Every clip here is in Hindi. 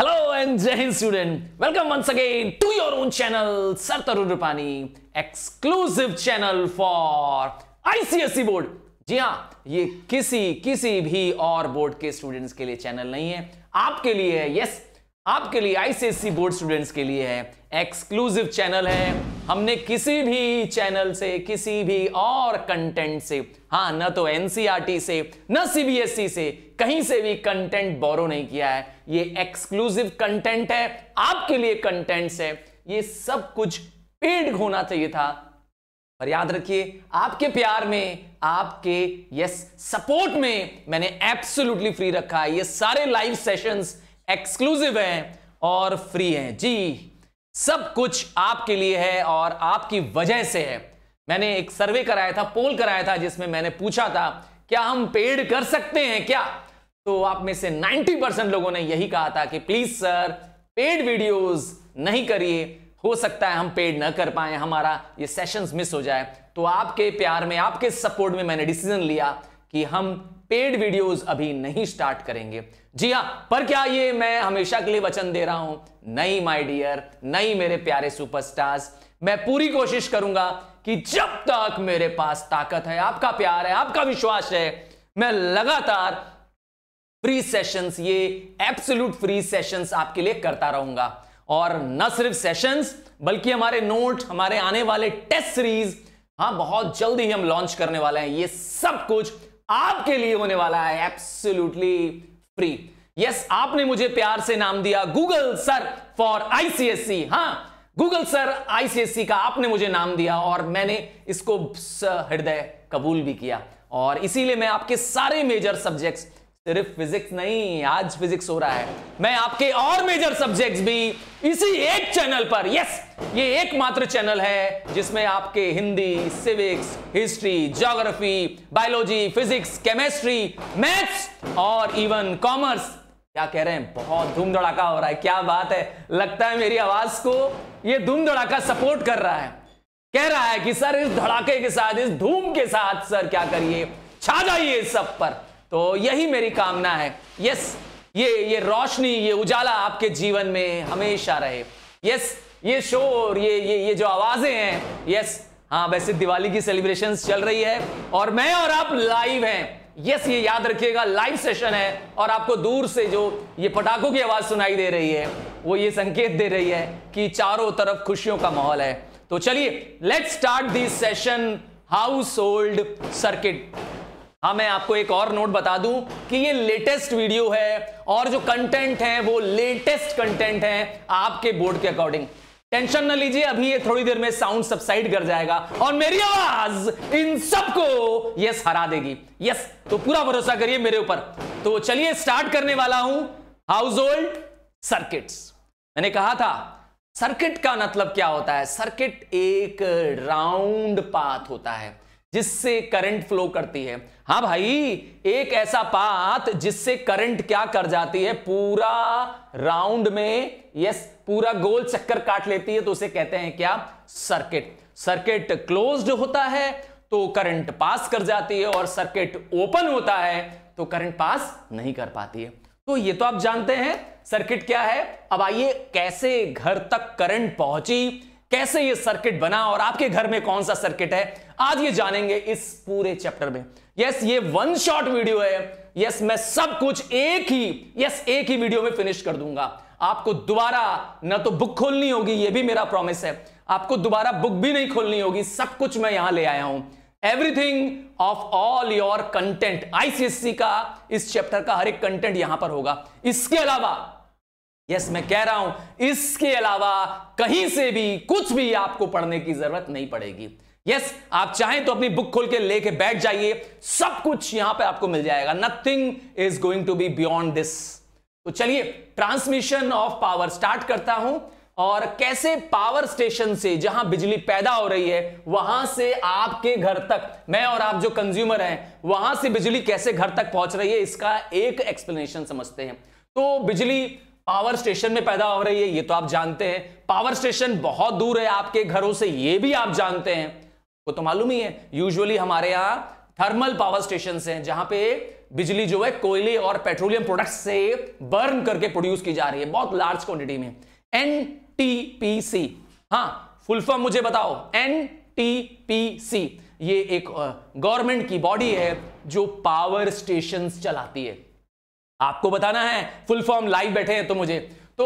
hello and Jai Hind student welcome once again to your own channel sir Tarun Rupani exclusive channel for ICSE board जी हाँ ये किसी किसी भी और बोर्ड के स्टूडेंट्स के लिए चैनल नहीं है आपके लिए है यस yes, आपके लिए आईसीएससी बोर्ड स्टूडेंट्स के लिए है एक्सक्लूसिव चैनल है हमने किसी भी चैनल से किसी भी और कंटेंट से हाँ न तो एनसीआर e से न सीबीएसई e से कहीं से भी कंटेंट बोरो नहीं किया है ये एक्सक्लूसिव कंटेंट है आपके लिए कंटेंट्स है ये सब कुछ पेड होना चाहिए था और याद रखिए आपके प्यार में आपके यस सपोर्ट में मैंने एब्सोल्युटली फ्री रखा है ये सारे लाइव सेशंस एक्सक्लूसिव हैं और फ्री हैं जी सब कुछ आपके लिए है और आपकी वजह से है मैंने एक सर्वे कराया था पोल कराया था जिसमें मैंने पूछा था क्या हम पेड कर सकते हैं क्या तो आप में से 90 परसेंट लोगों ने यही कहा था कि प्लीज सर पेड वीडियोस नहीं करिए हो सकता है हम पेड ना कर पाए हमारा ये सेशंस मिस हो जाए तो आपके प्यार में आपके सपोर्ट में मैंने डिसीजन लिया कि हम पेड वीडियोज अभी नहीं स्टार्ट करेंगे जी हाँ पर क्या ये मैं हमेशा के लिए वचन दे रहा हूं नहीं माय डियर नहीं मेरे प्यारे सुपरस्टार्स मैं पूरी कोशिश करूंगा कि जब तक मेरे पास ताकत है आपका प्यार है आपका विश्वास है मैं लगातार फ्री सेशंस ये एब्सोल्यूट फ्री सेशंस आपके लिए करता रहूंगा और न सिर्फ सेशंस बल्कि हमारे नोट हमारे आने वाले टेस्ट सीरीज हाँ बहुत जल्दी ही हम लॉन्च करने वाले हैं ये सब कुछ आपके लिए होने वाला है एब्सोल्यूटली प्री यस आपने मुझे प्यार से नाम दिया गूगल सर फॉर आईसीएससी हां गूगल सर आईसीएससी का आपने मुझे नाम दिया और मैंने इसको हृदय कबूल भी किया और इसीलिए मैं आपके सारे मेजर सब्जेक्ट्स सिर्फ फिजिक्स नहीं आज फिजिक्स हो रहा है मैं आपके और मेजर सब्जेक्ट्स भी इसी एक चैनल पर यस ये एकमात्र चैनल है जिसमें आपके Hindi civics history geography biology physics chemistry maths और इवन कॉमर्स क्या कह रहे हैं बहुत धूम धड़ाका हो रहा है क्या बात है लगता है मेरी आवाज को ये धूम धड़ाका सपोर्ट कर रहा है कह रहा है कि सर इस धड़ाके के साथ इस धूम के साथ सर क्या करिए छा जाइए इस सब पर तो यही मेरी कामना है यस ये ये रोशनी ये उजाला आपके जीवन में हमेशा रहे यस ये शोर ये ये ये जो आवाजें हैं यस हाँ वैसे दिवाली की सेलिब्रेशन चल रही है और मैं और आप लाइव हैं यस ये याद रखिएगा लाइव सेशन है और आपको दूर से जो ये पटाखों की आवाज सुनाई दे रही है वो ये संकेत दे रही है कि चारों तरफ खुशियों का माहौल है तो चलिए let's start this session household circuit हाँ मैं आपको एक और नोट बता दूं कि ये लेटेस्ट वीडियो है और जो कंटेंट है वो लेटेस्ट कंटेंट है आपके बोर्ड के अकॉर्डिंग टेंशन ना लीजिए अभी ये थोड़ी देर में साउंड सबसाइड कर जाएगा और मेरी आवाज इन सबको यस हरा देगी यस तो पूरा भरोसा करिए मेरे ऊपर तो चलिए स्टार्ट करने वाला हूं हाउस होल्ड सर्किट मैंने कहा था सर्किट का मतलब क्या होता है सर्किट एक राउंड पाथ होता है जिससे करंट फ्लो करती है हाँ भाई एक ऐसा पाथ जिससे करंट क्या कर जाती है पूरा राउंड में यस पूरा गोल चक्कर काट लेती है तो उसे कहते हैं क्या सर्किट सर्किट क्लोज्ड होता है तो करंट पास कर जाती है और सर्किट ओपन होता है तो करंट पास नहीं कर पाती है तो ये तो आप जानते हैं सर्किट क्या है अब आइए कैसे घर तक करंट पहुंची कैसे ये सर्किट बना और आपके घर में कौन सा सर्किट है आज ये जानेंगे इस पूरे चैप्टर में यस ये वन शॉट वीडियो है यस मैं सब कुछ एक ही यस एक ही वीडियो में फिनिश कर दूंगा आपको दोबारा ना तो बुक खोलनी होगी ये भी मेरा प्रॉमिस है आपको दोबारा बुक भी नहीं खोलनी होगी सब कुछ मैं यहां ले आया हूं everything of all your content ICSC का इस चैप्टर का हर एक कंटेंट यहां पर होगा इसके अलावा यस मैं कह रहा हूं इसके अलावा कहीं से भी कुछ भी आपको पढ़ने की जरूरत नहीं पड़ेगी यस yes, आप चाहें तो अपनी बुक खोल के लेके बैठ जाइए सब कुछ यहां पे आपको मिल जाएगा nothing is going to be beyond this तो चलिए ट्रांसमिशन ऑफ पावर स्टार्ट करता हूं और कैसे पावर स्टेशन से जहां बिजली पैदा हो रही है वहां से आपके घर तक मैं और आप जो कंज्यूमर हैं वहां से बिजली कैसे घर तक पहुंच रही है इसका एक एक्सप्लेनेशन समझते हैं तो बिजली पावर स्टेशन में पैदा हो रही है ये तो आप जानते हैं पावर स्टेशन बहुत दूर है आपके घरों से ये भी आप जानते हैं वो तो मालूम ही है यूजुअली हमारे यहां थर्मल पावर स्टेशन हैं जहां पे बिजली जो है कोयले और पेट्रोलियम प्रोडक्ट से बर्न करके प्रोड्यूस की जा रही है बहुत लार्ज क्वांटिटी में एन टी पी सी हाँ फुल फॉर्म मुझे बताओ एन टी पी सी ये एक गवर्नमेंट की बॉडी है जो पावर स्टेशन चलाती है आपको बताना है फुल फॉर्म लाइव बैठे हैं तो मुझे तो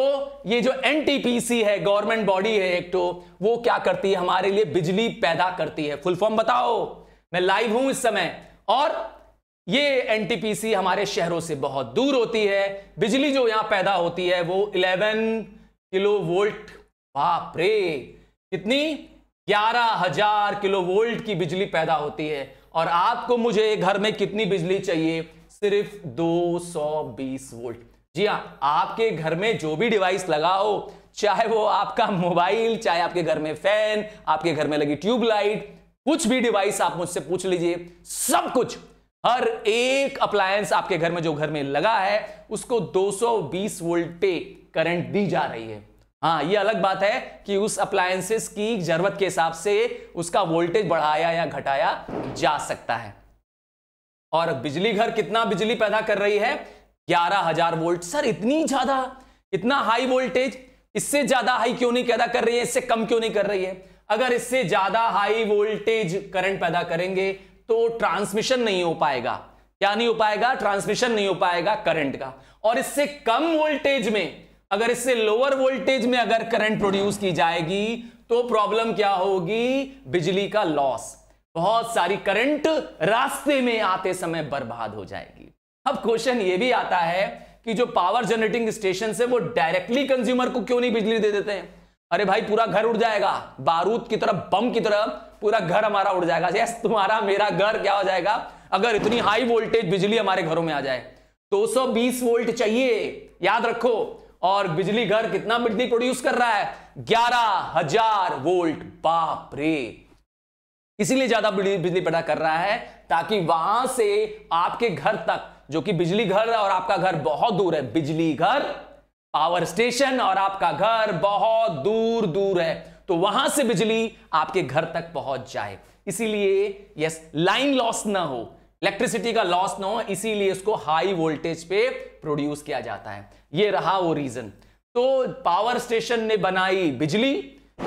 ये जो एनटीपीसी है गवर्नमेंट बॉडी है एक तो वो क्या करती है हमारे लिए बिजली पैदा करती है फुल फॉर्म बताओ मैं लाइव हूं इस समय और ये एनटीपीसी हमारे शहरों से बहुत दूर होती है बिजली जो यहां पैदा होती है वो 11 किलो वोल्ट बाप रे कितनी ग्यारह हजार किलो वोल्ट की बिजली पैदा होती है और आपको मुझे घर में कितनी बिजली चाहिए सिर्फ 220 वोल्ट जी हाँ आपके घर में जो भी डिवाइस लगा हो चाहे वो आपका मोबाइल चाहे आपके घर में फैन आपके घर में लगी ट्यूबलाइट कुछ भी डिवाइस आप मुझसे पूछ लीजिए सब कुछ हर एक अप्लायंस आपके घर में जो घर में लगा है उसको 220 वोल्ट पे करंट दी जा रही है हाँ ये अलग बात है कि उस अप्लायंसेस की जरूरत के हिसाब से उसका वोल्टेज बढ़ाया या घटाया जा सकता है और बिजली घर कितना बिजली पैदा कर रही है ग्यारह हजार वोल्ट सर इतनी ज्यादा इतना हाई वोल्टेज इससे ज्यादा हाई क्यों नहीं पैदा कर रही है इससे कम क्यों नहीं कर रही है अगर इससे ज्यादा हाई वोल्टेज करंट पैदा करेंगे तो ट्रांसमिशन नहीं हो पाएगा क्या नहीं हो पाएगा ट्रांसमिशन नहीं हो पाएगा करंट का और इससे कम वोल्टेज में अगर इससे लोअर वोल्टेज में अगर करंट प्रोड्यूस की जाएगी तो प्रॉब्लम क्या होगी बिजली का लॉस बहुत सारी करंट रास्ते में आते समय बर्बाद हो जाएगी अब क्वेश्चन ये भी आता है कि जो पावर जनरेटिंग स्टेशन है वो डायरेक्टली कंज्यूमर को क्यों नहीं बिजली दे देते हैं अरे भाई पूरा घर उड़ जाएगा बारूद की तरफ बम की तरफ पूरा घर हमारा उड़ जाएगा यस तुम्हारा मेरा घर क्या हो जाएगा अगर इतनी हाई वोल्टेज बिजली हमारे घरों में आ जाए 220 वोल्ट चाहिए याद रखो और बिजली घर कितना बिजली प्रोड्यूस कर रहा है ग्यारह हजार वोल्ट बाप रे इसीलिए ज्यादा बिजली पैदा कर रहा है ताकि वहां से आपके घर तक जो कि बिजली घर और आपका घर बहुत दूर है बिजली घर पावर स्टेशन और आपका घर बहुत दूर दूर है तो वहां से बिजली आपके घर तक पहुंच जाए इसीलिए यस लाइन लॉस ना हो इलेक्ट्रिसिटी का लॉस ना हो इसीलिए इसको हाई वोल्टेज पे प्रोड्यूस किया जाता है ये रहा वो रीजन तो पावर स्टेशन ने बनाई बिजली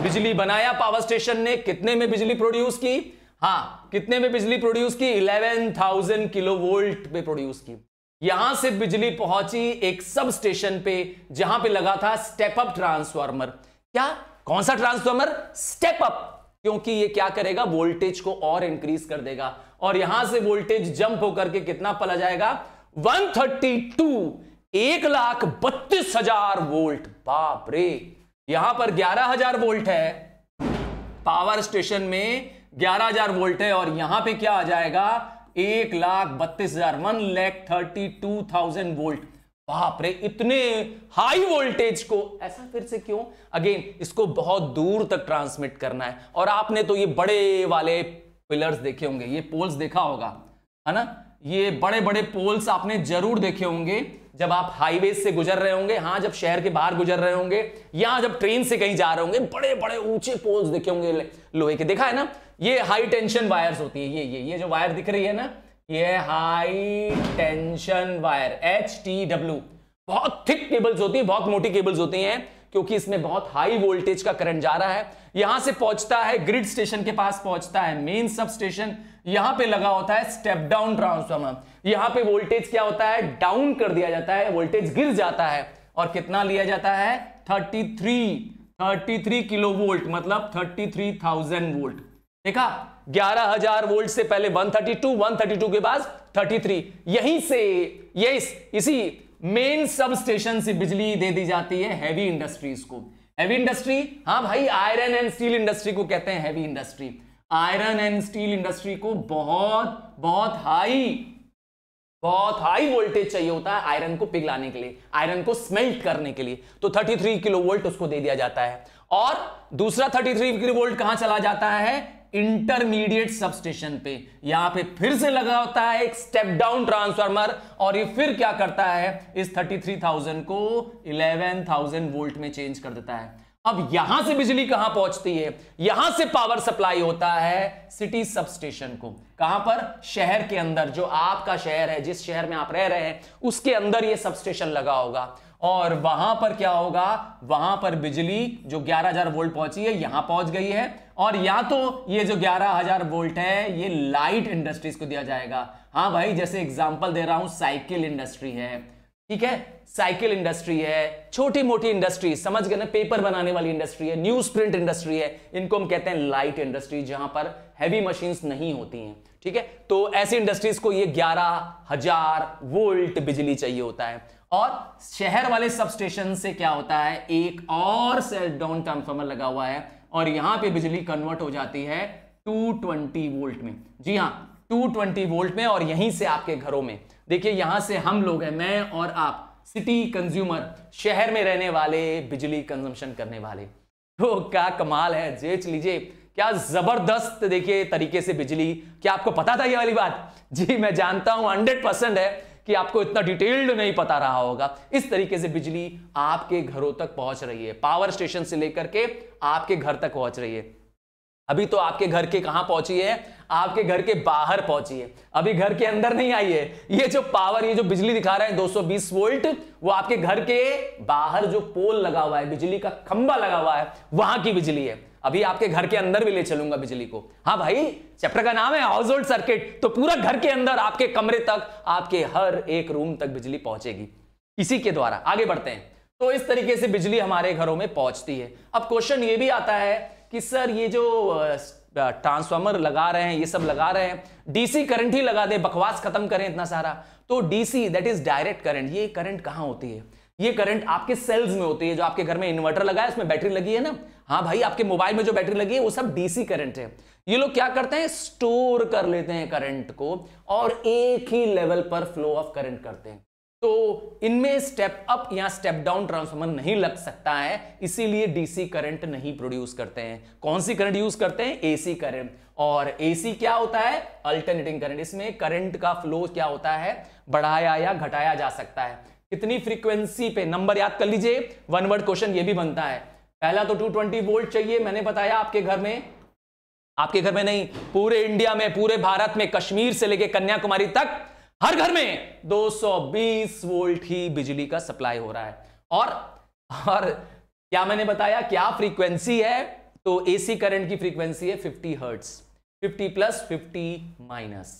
बिजली बनाया पावर स्टेशन ने कितने में बिजली प्रोड्यूस की हाँ कितने में बिजली प्रोड्यूस की 11,000 किलो वोल्ट में प्रोड्यूस की यहां से बिजली पहुंची एक सब स्टेशन पे जहां पे लगा था स्टेप अप क्या कौन सा ट्रांसफॉर्मर स्टेप अप क्योंकि ये क्या करेगा वोल्टेज को और इंक्रीज कर देगा और यहां से वोल्टेज जंप होकर के कितना पला जाएगा 132 एक लाख बत्तीस हजार वोल्ट बाप रे यहां पर 11000 वोल्ट है पावर स्टेशन में 11000 वोल्ट है और यहां पे क्या आ जाएगा एक लाख बत्तीस हजार one lakh thirty two thousand volt बाप रे इतने हाई वोल्टेज को ऐसा फिर से क्यों अगेन इसको बहुत दूर तक ट्रांसमिट करना है और आपने तो ये बड़े वाले पिलर्स देखे होंगे ये पोल्स देखा होगा है ना ये बड़े बड़े पोल्स आपने जरूर देखे होंगे जब आप हाईवे से गुजर रहे होंगे हाँ जब शहर के बाहर गुजर रहे होंगे या जब ट्रेन से कहीं जा रहे होंगे बड़े बड़े ऊंचे पोल्स देखे होंगे लोहे के देखा है ना ये हाई टेंशन वायर्स होती है ये ये ये जो वायर दिख रही है ना ये high tension wire H T W बहुत थिक केबल्स होती है बहुत मोटी केबल्स होती है क्योंकि इसमें बहुत हाई वोल्टेज का करंट जा रहा है यहां से पहुंचता है ग्रिड स्टेशन के पास पहुंचता है मेन सब स्टेशन यहां पे लगा होता है स्टेप डाउन ट्रांसफार्मर यहां पे वोल्टेज क्या होता है डाउन कर दिया जाता है वोल्टेज गिर जाता है और कितना लिया जाता है 33 33 किलो वोल्ट मतलब 33,000 वोल्ट देखा 11,000 वोल्ट से पहले 132 132 के बाद 33 यहीं से ये इस, इसी मेन सब स्टेशन से बिजली दे दी जाती है हैवी इंडस्ट्रीज को हैवी इंडस्ट्री हाँ भाई आयरन एंड स्टील इंडस्ट्री को कहते हैं heavy industry iron and steel industry को बहुत बहुत हाई बहुत हाई वोल्टेज चाहिए होता है आयरन को पिघलाने के लिए आयरन को स्मेल्ट करने के लिए तो 33 किलो वोल्ट उसको दे दिया जाता है और दूसरा 33 किलो वोल्ट कहां चला जाता है इंटरमीडिएट सबस्टेशन पे यहां पे फिर से लगा होता है एक स्टेप डाउन ट्रांसफार्मर और ये फिर क्या करता है इस 33,000 को 11,000 वोल्ट में चेंज कर देता है अब यहां से बिजली कहां पहुंचती है यहां से पावर सप्लाई होता है सिटी सब स्टेशन को कहां पर शहर के अंदर जो आपका शहर है जिस शहर में आप रह रहे हैं उसके अंदर यह सब स्टेशन लगा होगा और वहां पर क्या होगा वहां पर बिजली जो 11000 वोल्ट पहुंची है यहां पहुंच गई है और या तो ये जो 11000 वोल्ट है ये लाइट इंडस्ट्रीज को दिया जाएगा हाँ भाई जैसे एग्जाम्पल दे रहा हूं साइकिल इंडस्ट्री है ठीक है साइकिल इंडस्ट्री है छोटी मोटी इंडस्ट्री समझ गए ना पेपर बनाने वाली इंडस्ट्री है न्यूज प्रिंट इंडस्ट्री है इनको हम कहते हैं लाइट इंडस्ट्री जहां पर हैवी मशीन्स नहीं होती हैं ठीक है तो ऐसी इंडस्ट्रीज को ये ग्यारह हजार वोल्ट बिजली चाहिए होता है और शहर वाले सब स्टेशन से क्या होता है एक और सेल डाउन ट्रांसफॉर्मर लगा हुआ है और यहां पर बिजली कन्वर्ट हो जाती है टू वोल्ट में जी हाँ टू वोल्ट में और यहीं से आपके घरों में देखिए यहां से हम लोग हैं मैं और आप सिटी कंज्यूमर शहर में रहने वाले बिजली कंजम्पशन करने वाले तो क्या कमाल है जेच लीजिए क्या जबरदस्त देखिए तरीके से बिजली क्या आपको पता था ये वाली बात जी मैं जानता हूं हंड्रेड परसेंट है कि आपको इतना डिटेल्ड नहीं पता रहा होगा इस तरीके से बिजली आपके घरों तक पहुंच रही है पावर स्टेशन से लेकर के आपके घर तक पहुंच रही है अभी तो आपके घर के कहां पहुंची है आपके घर के बाहर पहुंची है अभी घर के अंदर नहीं आई है ये जो पावर ये जो बिजली दिखा रहा है 220 वोल्ट वो आपके घर के बाहर जो पोल लगा हुआ है बिजली का खंबा लगा हुआ है वहां की बिजली है अभी आपके घर के अंदर भी ले चलूंगा बिजली को हाँ भाई चैप्टर का नाम है हाउस होल्ड सर्किट तो पूरा घर के अंदर आपके कमरे तक आपके हर एक रूम तक बिजली पहुंचेगी इसी के द्वारा आगे बढ़ते हैं तो इस तरीके से बिजली हमारे घरों में पहुंचती है अब क्वेश्चन ये भी आता है कि सर ये जो ट्रांसफार्मर लगा रहे हैं ये सब लगा रहे हैं डीसी करंट ही लगा दे बकवास खत्म करें इतना सारा तो DC that is direct current ये करंट कहाँ होती है ये करंट आपके सेल्स में होती है जो आपके घर में इन्वर्टर लगा है उसमें बैटरी लगी है ना हाँ भाई आपके मोबाइल में जो बैटरी लगी है वो सब डीसी करंट है ये लोग क्या करते हैं स्टोर कर लेते हैं करंट को और एक ही लेवल पर फ्लो ऑफ करंट करते हैं तो इनमें स्टेप अप या स्टेप डाउन ट्रांसफॉर्मर नहीं लग सकता है इसीलिए डीसी करंट नहीं प्रोड्यूस करते हैं कौन सी करंट यूज करते हैं एसी करंट और एसी क्या होता है अल्टरनेटिंग करंट इसमें करंट का फ्लो क्या होता है बढ़ाया या घटाया जा सकता है कितनी फ्रीक्वेंसी पे नंबर याद कर लीजिए वन वर्ड क्वेश्चन ये भी बनता है पहला तो 220 वोल्ट चाहिए मैंने बताया आपके घर में आपके घर में नहीं पूरे इंडिया में पूरे भारत में कश्मीर से लेकर कन्याकुमारी तक हर घर में 220 वोल्ट ही बिजली का सप्लाई हो रहा है और और क्या मैंने बताया क्या फ्रीक्वेंसी है तो एसी करंट की फ्रीक्वेंसी है 50 हर्ट्स 50 प्लस 50 माइनस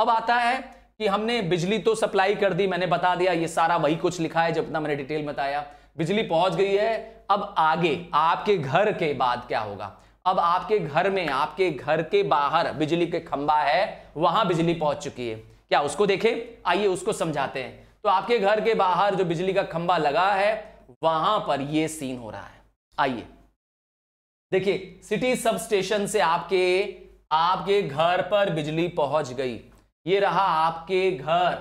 अब आता है कि हमने बिजली तो सप्लाई कर दी मैंने बता दिया ये सारा वही कुछ लिखा है जितना मैंने डिटेल बताया बिजली पहुंच गई है अब आगे आपके घर के बाद क्या होगा अब आपके घर में आपके घर के बाहर बिजली के खंबा है वहां बिजली पहुंच चुकी है क्या उसको देखें आइए उसको समझाते हैं तो आपके घर के बाहर जो बिजली का खंबा लगा है वहां पर यह सीन हो रहा है आइए देखिए सिटी सब स्टेशन से आपके आपके घर पर बिजली पहुंच गई ये रहा आपके घर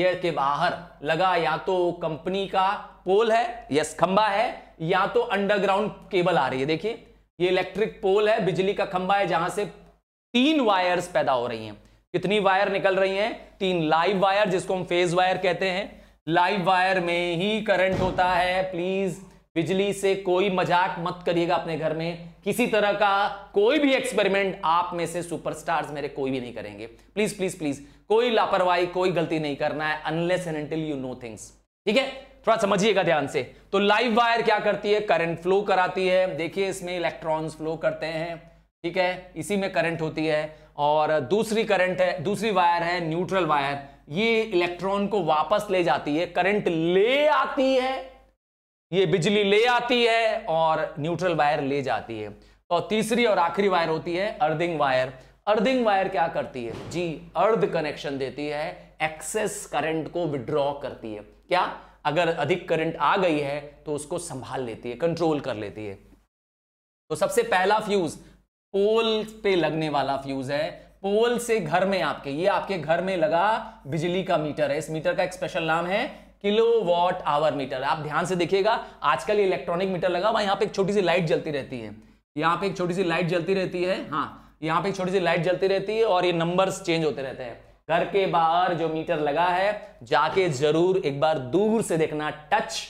ये के बाहर लगा या तो कंपनी का पोल है यस खंबा है या तो अंडरग्राउंड केबल आ रही है देखिए ये इलेक्ट्रिक पोल है बिजली का खंबा है जहां से तीन वायर्स पैदा हो रही हैं कितनी वायर निकल रही हैं तीन लाइव वायर जिसको हम फेज वायर कहते हैं लाइव वायर में ही करंट होता है प्लीज बिजली से कोई मजाक मत करिएगा अपने घर में किसी तरह का कोई भी एक्सपेरिमेंट आप में से सुपरस्टार्स मेरे कोई भी नहीं करेंगे प्लीज प्लीज प्लीज कोई लापरवाही कोई गलती नहीं करना है unless and until you know things ठीक है थोड़ा समझिएगा ध्यान से तो लाइव वायर क्या करती है करंट फ्लो कराती है देखिए इसमें इलेक्ट्रॉन्स फ्लो करते हैं ठीक है इसी में करंट होती है और दूसरी करंट है दूसरी वायर है न्यूट्रल वायर ये इलेक्ट्रॉन को वापस ले जाती है करंट ले आती है ये बिजली ले आती है और न्यूट्रल वायर ले जाती है और तो तीसरी और आखिरी वायर होती है अर्धिंग वायर अर्धिंग वायर क्या करती है जी अर्ध कनेक्शन देती है एक्सेस करंट को विड्रॉ करती है क्या अगर अधिक करंट आ गई है तो उसको संभाल लेती है कंट्रोल कर लेती है तो सबसे पहला फ्यूज पोल पे लगने वाला फ्यूज है पोल से घर में आपके ये आपके घर में लगा बिजली का मीटर है इस मीटर का एक स्पेशल नाम है किलो वॉट आवर मीटर आप ध्यान से देखिएगा आजकल इलेक्ट्रॉनिक मीटर लगा हुआ यहाँ पे एक छोटी सी लाइट जलती रहती है यहाँ पे एक छोटी सी लाइट जलती रहती है हाँ यहाँ पे एक छोटी सी लाइट जलती रहती है और ये नंबर्स चेंज होते रहते हैं घर के बाहर जो मीटर लगा है जाके जरूर एक बार दूर से देखना टच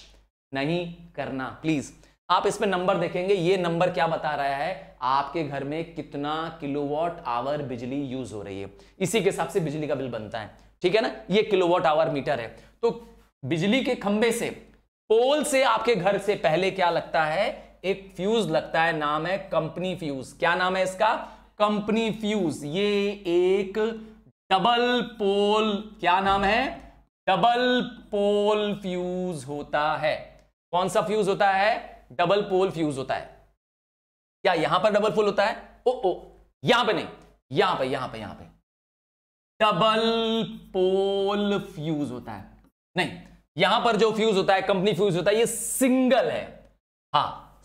नहीं करना प्लीज आप इसमें नंबर देखेंगे ये नंबर क्या बता रहा है आपके घर में कितना किलोवाट आवर बिजली यूज हो रही है इसी के हिसाब से बिजली का बिल बनता है ठीक है ना ये किलोवाट आवर मीटर है तो बिजली के खंबे से पोल से आपके घर से पहले क्या लगता है एक फ्यूज लगता है नाम है कंपनी फ्यूज क्या नाम है इसका कंपनी फ्यूज ये एक डबल पोल क्या नाम है डबल पोल फ्यूज होता है कौन सा फ्यूज होता है डबल पोल फ्यूज होता है क्या यहां पर डबल पोल होता है ओ ओ यहां पे नहीं यहां पे यहां पे यहां पे डबल पोल फ्यूज होता है नहीं यहां पर जो फ्यूज होता है कंपनी फ्यूज होता है ये सिंगल है हा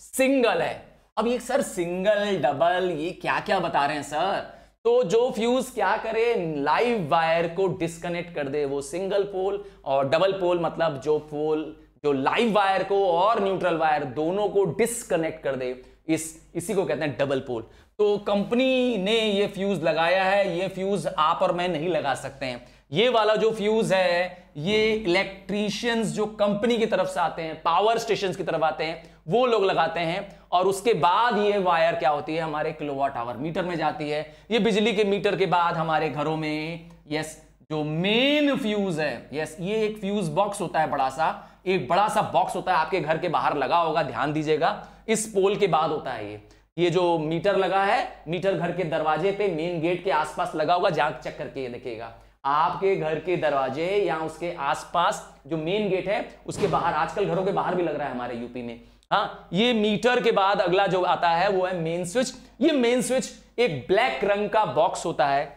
सिंगल है अब ये सर सिंगल डबल ये क्या क्या बता रहे हैं सर तो जो फ्यूज क्या करे लाइव वायर को डिस्कनेक्ट कर दे वो सिंगल पोल और डबल पोल मतलब जो पोल जो लाइव वायर को और न्यूट्रल वायर दोनों को डिसकनेक्ट कर दे इस इसी को कहते हैं डबल पोल तो कंपनी ने ये फ्यूज लगाया है ये फ्यूज आप और मैं नहीं लगा सकते हैं ये वाला जो फ्यूज है ये इलेक्ट्रीशियंस जो कंपनी की तरफ से आते हैं पावर स्टेशन की तरफ आते हैं वो लोग लगाते हैं और उसके बाद ये वायर क्या होती है हमारे किलोवाट आवर मीटर में जाती है ये बिजली के मीटर के बाद हमारे घरों में यस जो मेन फ्यूज है यस ये एक फ्यूज बॉक्स होता है बड़ा सा एक बड़ा सा बॉक्स होता है आपके घर के बाहर लगा होगा ध्यान दीजिएगा इस पोल के बाद होता है ये ये जो मीटर लगा है मीटर घर के दरवाजे पे मेन गेट के आसपास लगा होगा जहां चेक करके देखिएगा आपके घर के दरवाजे या उसके आसपास जो मेन गेट है उसके बाहर आजकल घरों के बाहर भी लग रहा है हमारे यूपी में हाँ ये मीटर के बाद अगला जो आता है वो है मेन स्विच ये मेन स्विच एक ब्लैक रंग का बॉक्स होता है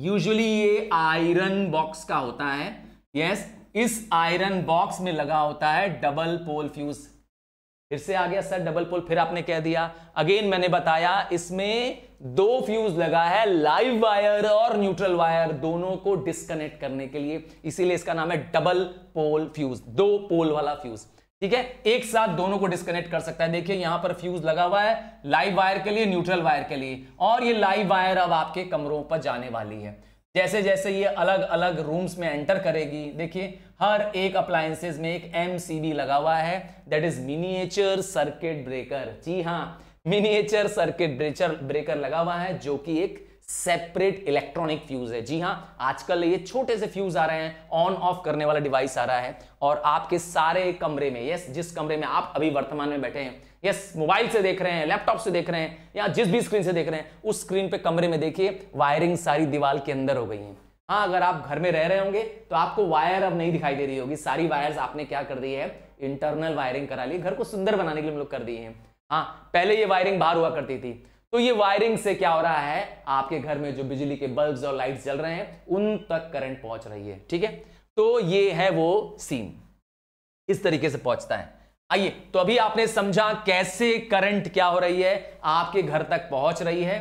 यूजली ये आयरन बॉक्स का होता है यस yes, इस आयरन बॉक्स में लगा होता है डबल पोल फ्यूज फिर से आ गया सर डबल पोल फिर आपने कह दिया अगेन मैंने बताया इसमें दो फ्यूज लगा है लाइव वायर और न्यूट्रल वायर दोनों को डिस्कनेक्ट करने के लिए इसीलिए इसका नाम है डबल पोल फ्यूज दो पोल वाला फ्यूज ठीक है एक साथ दोनों को डिस्कनेक्ट कर सकता है देखिए यहां पर फ्यूज लगा हुआ है लाइव वायर के लिए न्यूट्रल वायर के लिए और ये लाइव वायर अब आपके कमरों पर जाने वाली है जैसे जैसे ये अलग अलग रूम्स में एंटर करेगी देखिए हर एक अप्लायंसेज में एक एम लगा हुआ है that is miniature circuit breaker जी हाँ मिनिएचर सर्किट ब्रेकर ब्रेकर लगा हुआ है जो कि एक सेपरेट इलेक्ट्रॉनिक फ्यूज है जी हाँ आजकल ये छोटे से फ्यूज आ रहे हैं ऑन ऑफ करने वाला डिवाइस आ रहा है और आपके सारे कमरे में यस जिस कमरे में आप अभी वर्तमान में बैठे हैं यस मोबाइल से देख रहे हैं लैपटॉप से देख रहे हैं या जिस भी स्क्रीन से देख रहे हैं उस स्क्रीन पे कमरे में देखिए वायरिंग सारी दीवार के अंदर हो गई है हाँ अगर आप घर में रह रहे होंगे तो आपको वायर अब नहीं दिखाई दे रही होगी सारी वायर आपने क्या कर दी है इंटरनल वायरिंग करा ली घर को सुंदर बनाने के लिए हम लोग कर दिए हैं हाँ पहले ये वायरिंग बाहर हुआ करती थी तो ये वायरिंग से क्या हो रहा है आपके घर में जो बिजली के बल्ब और लाइट्स जल रहे हैं उन तक करंट पहुंच रही है ठीक है तो ये है वो सीन इस तरीके से पहुंचता है आइए तो अभी आपने समझा कैसे करंट क्या हो रही है आपके घर तक पहुंच रही है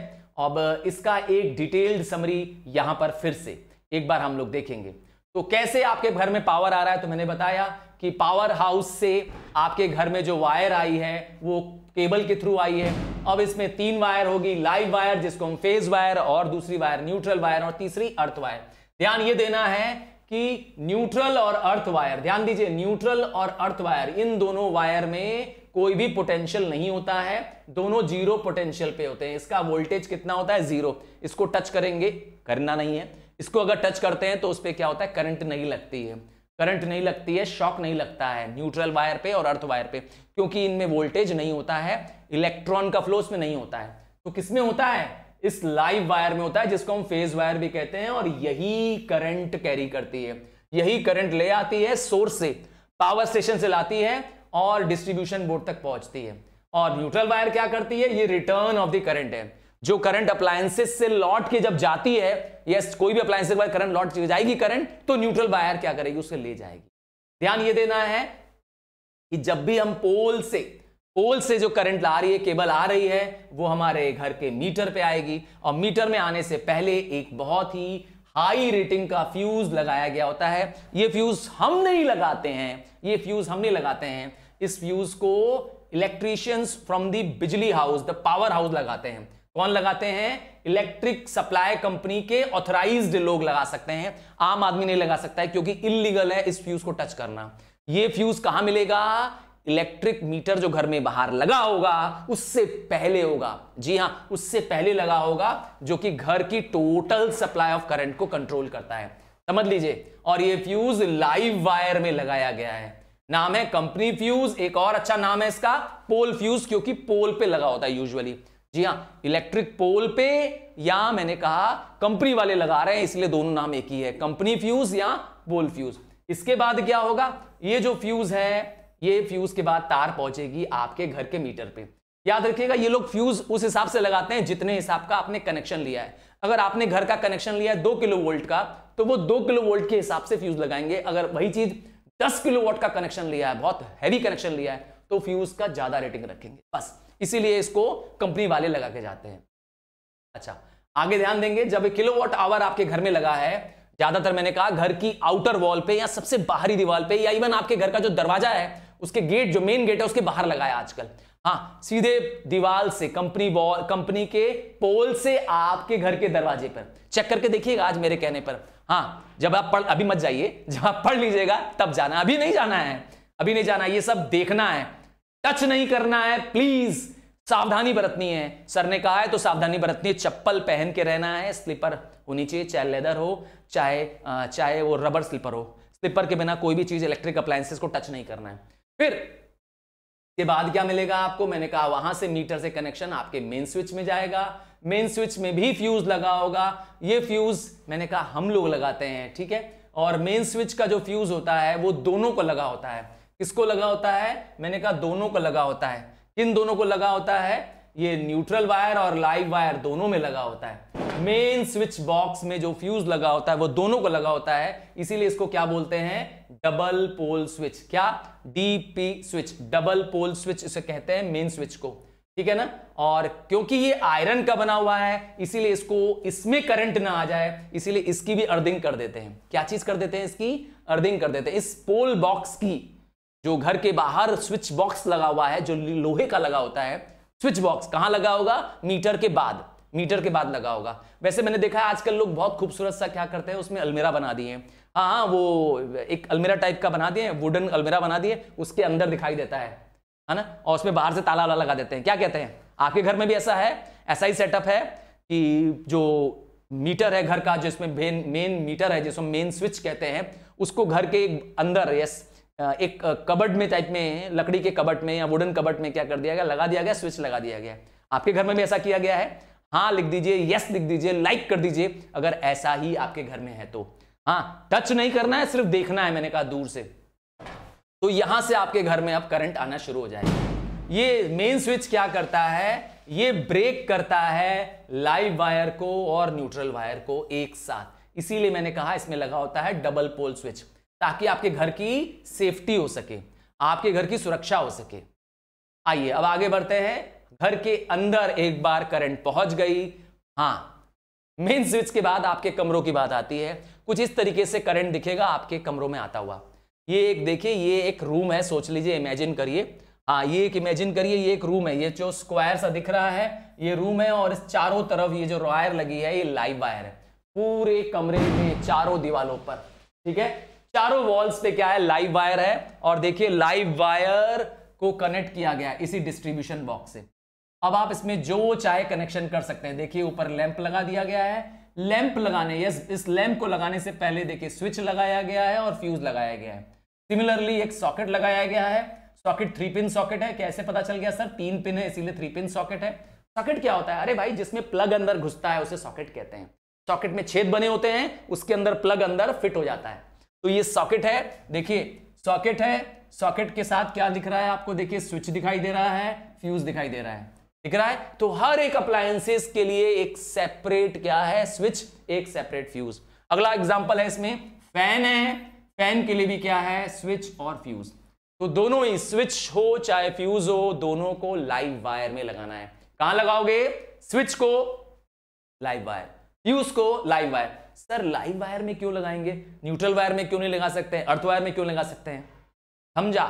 अब इसका एक डिटेल्ड समरी यहां पर फिर से एक बार हम लोग देखेंगे तो कैसे आपके घर में पावर आ रहा है तो मैंने बताया कि पावर हाउस से आपके घर में जो वायर आई है वो केबल के थ्रू आई है अब इसमें तीन वायर होगी लाइव वायर जिसको हम फेज वायर और दूसरी वायर न्यूट्रल वायर और तीसरी अर्थ वायर ध्यान ये देना है कि न्यूट्रल और अर्थ वायर ध्यान दीजिए न्यूट्रल और अर्थ वायर इन दोनों वायर में कोई भी पोटेंशियल नहीं होता है दोनों जीरो पोटेंशियल पे होते हैं इसका वोल्टेज कितना होता है जीरो इसको टच करेंगे करना नहीं है इसको अगर टच करते हैं तो उस पर क्या होता है करंट नहीं लगती है करंट नहीं लगती है शॉक नहीं लगता है न्यूट्रल वायर पे और अर्थ वायर पे क्योंकि इनमें वोल्टेज नहीं होता है इलेक्ट्रॉन का फ्लो इसमें नहीं होता है तो किसमें होता है इस लाइव वायर में होता है जिसको हम फेज वायर भी कहते हैं और यही करंट कैरी करती है यही करंट ले आती है सोर्स से पावर स्टेशन से लाती है और डिस्ट्रीब्यूशन बोर्ड तक पहुंचती है और न्यूट्रल वायर क्या करती है ये रिटर्न ऑफ द करंट है जो करंट अप्लायंसेस से लौट के जब जाती है यस कोई भी अप्लायंसेस वायर करंट लौट जाएगी करंट तो न्यूट्रल वायर क्या करेगी उसे ले जाएगी ध्यान ये देना है कि जब भी हम पोल से पोल से जो करंट आ रही है केबल आ रही है वो हमारे घर के मीटर पे आएगी और मीटर में आने से पहले एक बहुत ही हाई रेटिंग का फ्यूज लगाया गया होता है ये फ्यूज हम नहीं लगाते हैं ये फ्यूज हम नहीं लगाते हैं इस फ्यूज को इलेक्ट्रीशियंस फ्रॉम द बिजली हाउस द पावर हाउस लगाते हैं कौन लगाते हैं इलेक्ट्रिक सप्लाई कंपनी के ऑथराइज लोग लगा सकते हैं आम आदमी नहीं लगा सकता है क्योंकि इलीगल है इस फ्यूज को टच करना ये फ्यूज कहां मिलेगा इलेक्ट्रिक मीटर जो घर में बाहर लगा होगा उससे पहले होगा जी हां उससे पहले लगा होगा जो कि घर की टोटल सप्लाई ऑफ करंट को कंट्रोल करता है समझ लीजिए और ये फ्यूज लाइव वायर में लगाया गया है नाम है कंपनी फ्यूज एक और अच्छा नाम है इसका पोल फ्यूज क्योंकि पोल पे लगा होता है यूजली जी हाँ इलेक्ट्रिक पोल पे या मैंने कहा कंपनी वाले लगा रहे हैं इसलिए दोनों नाम एक ही है कंपनी फ्यूज या पोल फ्यूज इसके बाद क्या होगा ये जो फ्यूज है ये फ्यूज के बाद तार पहुंचेगी आपके घर के मीटर पे याद रखिएगा ये लोग फ्यूज उस हिसाब से लगाते हैं जितने हिसाब का आपने कनेक्शन लिया है अगर आपने घर का कनेक्शन लिया है दो किलो वोल्ट का तो वो दो किलो वोल्ट के हिसाब से फ्यूज लगाएंगे अगर वही चीज दस किलो वोल्ट का कनेक्शन लिया है बहुत हैवी कनेक्शन लिया है तो फ्यूज का ज्यादा रेटिंग रखेंगे बस इसीलिए इसको कंपनी वाले लगा के जाते हैं अच्छा आगे ध्यान देंगे जब किलो वॉट आवर आपके घर में लगा है ज्यादातर मैंने कहा घर की आउटर वॉल पे या सबसे बाहरी दीवार पे या इवन आपके घर का जो दरवाजा है उसके गेट जो मेन गेट है उसके बाहर लगाया आजकल हाँ सीधे दीवार से कंपनी वॉल कंपनी के पोल से आपके घर के दरवाजे पर चेक करके देखिएगा आज मेरे कहने पर हाँ जब आप पढ़ अभी मत जाइए जब आप पढ़ लीजिएगा तब जाना अभी नहीं जाना है अभी नहीं जाना ये सब देखना है टच नहीं करना है प्लीज सावधानी बरतनी है सर ने कहा है तो सावधानी बरतनी है चप्पल पहन के रहना है स्लीपर होनी चाहिए चाहे लेदर हो चाहे चाहे वो रबर स्लीपर हो स्लीपर के बिना कोई भी चीज इलेक्ट्रिक अप्लायंसेस को टच नहीं करना है फिर के बाद क्या मिलेगा आपको मैंने कहा वहां से मीटर से कनेक्शन आपके मेन स्विच में जाएगा मेन स्विच में भी फ्यूज लगा होगा ये फ्यूज मैंने कहा हम लोग लगाते हैं ठीक है और मेन स्विच का जो फ्यूज होता है वो दोनों को लगा होता है किसको लगा होता है मैंने कहा दोनों को लगा होता है किन दोनों को लगा होता है ये न्यूट्रल वायर और लाइव वायर दोनों में लगा होता है मेन स्विच बॉक्स में जो फ्यूज लगा होता है वो दोनों को लगा होता है इसीलिए इसको क्या बोलते हैं डबल पोल स्विच क्या DP switch double pole switch इसे कहते हैं मेन स्विच को ठीक है ना और क्योंकि ये आयरन का बना हुआ है इसीलिए इसको इसमें करंट ना आ जाए इसीलिए इसकी भी अर्दिंग कर देते हैं क्या चीज कर देते हैं इसकी अर्दिंग कर देते हैं इस पोल बॉक्स की जो घर के बाहर स्विच बॉक्स लगा हुआ है जो लोहे का लगा होता है स्विच बॉक्स कहां लगा होगा मीटर के बाद मीटर के बाद लगा होगा वैसे मैंने देखा है आजकल लोग बहुत खूबसूरत सा क्या करते हैं उसमें अलमेरा बना दिए हैं हाँ वो एक अलमेरा टाइप का बना दिए वुडन अलमेरा बना दिए उसके अंदर दिखाई देता है है ना और उसमें बाहर से ताला वाला लगा देते हैं क्या कहते हैं आपके घर में भी ऐसा है ऐसा ही सेटअप है कि जो मीटर है घर का जिसमें मेन मीटर है जिसमें मेन स्विच कहते हैं उसको घर के अंदर यस एक कबड में टाइप में लकड़ी के कबर्ड में या वुडन कबर्ड में क्या कर दिया गया लगा दिया गया स्विच लगा दिया गया आपके घर में भी ऐसा किया गया है हाँ लिख दीजिए यस लिख दीजिए लाइक कर दीजिए अगर ऐसा ही आपके घर में है तो हाँ टच नहीं करना है सिर्फ देखना है मैंने कहा दूर से तो यहां से आपके घर में अब करंट आना शुरू हो जाएगा ये मेन स्विच क्या करता है ये ब्रेक करता है लाइव वायर को और न्यूट्रल वायर को एक साथ इसीलिए मैंने कहा इसमें लगा होता है डबल पोल स्विच ताकि आपके घर की सेफ्टी हो सके आपके घर की सुरक्षा हो सके आइए अब आगे बढ़ते हैं घर के अंदर एक बार करंट पहुंच गई हाँ मेन स्विच के बाद आपके कमरों की बात आती है कुछ इस तरीके से करंट दिखेगा आपके कमरों में आता हुआ ये एक देखिए ये एक रूम है सोच लीजिए इमेजिन करिए हाँ ये एक इमेजिन करिए ये एक रूम है ये जो स्क्वायर सा दिख रहा है ये रूम है और इस चारों तरफ ये जो वायर लगी है ये लाइव वायर है पूरे कमरे में चारों दीवालों पर ठीक है चारों वॉल्स पे क्या है लाइव वायर है और देखिए लाइव वायर को कनेक्ट किया गया इसी डिस्ट्रीब्यूशन बॉक्स से अब आप इसमें जो चाहे कनेक्शन कर सकते हैं देखिए ऊपर लैंप लगा दिया गया है लैंप लगाने यस इस लैंप को लगाने से पहले देखिए स्विच लगाया गया है और फ्यूज लगाया गया है सिमिलरली एक सॉकेट लगाया गया है सॉकेट थ्री पिन सॉकेट है कैसे पता चल गया सर तीन पिन है इसीलिए थ्री पिन सॉकेट है सॉकेट क्या होता है अरे भाई जिसमें प्लग अंदर घुसता है उसे सॉकेट कहते हैं सॉकेट में छेद बने होते हैं उसके अंदर प्लग अंदर फिट हो जाता है तो ये सॉकेट है देखिए सॉकेट है सॉकेट के साथ क्या दिख रहा है आपको देखिए स्विच दिखाई दे रहा है फ्यूज दिखाई दे रहा है दिख रहा है तो हर एक अप्लायंसेस के लिए एक सेपरेट क्या है स्विच एक सेपरेट फ्यूज अगला एग्जांपल है इसमें फैन है फैन के लिए भी क्या है स्विच और फ्यूज तो दोनों ही स्विच हो चाहे फ्यूज हो दोनों को लाइव वायर में लगाना है कहां लगाओगे स्विच को लाइव वायर फ्यूज को live wire sir live wire में क्यों लगाएंगे न्यूट्रल वायर में क्यों नहीं लगा सकते अर्थ वायर में क्यों लगा सकते हैं समझा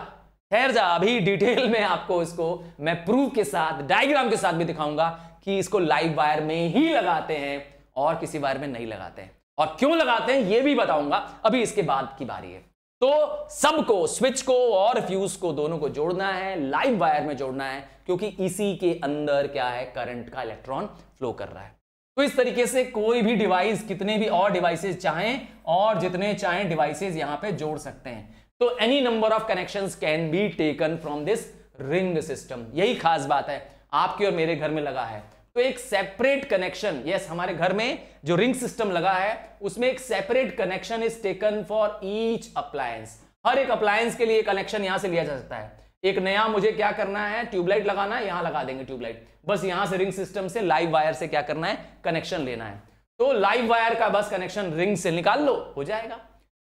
खैर जा अभी डिटेल में आपको इसको मैं प्रूफ के साथ डायग्राम के साथ भी दिखाऊंगा कि इसको लाइव वायर में ही लगाते हैं और किसी वायर में नहीं लगाते हैं और क्यों लगाते हैं ये भी बताऊंगा अभी इसके बाद की बारी है तो सबको स्विच को और फ्यूज को दोनों को जोड़ना है लाइव वायर में जोड़ना है क्योंकि इसी के अंदर क्या है करंट का इलेक्ट्रॉन फ्लो कर रहा है तो इस तरीके से कोई भी डिवाइस कितने भी और डिवाइसेज चाहें और जितने चाहें डिवाइसेज यहां पे जोड़ सकते हैं तो any number of connection can be taken from this ring system यही खास बात है आपके और मेरे घर में लगा है तो एक सेपरेट कनेक्शन यस हमारे घर में जो रिंग सिस्टम लगा है उसमें एक separate connection is taken for each appliance हर एक अप्लायंस के लिए कनेक्शन यहां से लिया जा सकता है एक नया मुझे क्या करना है ट्यूबलाइट लगाना है यहां लगा देंगे ट्यूबलाइट बस यहां से रिंग सिस्टम से लाइव वायर से क्या करना है कनेक्शन लेना है तो लाइव वायर का बस कनेक्शन रिंग से निकाल लो हो जाएगा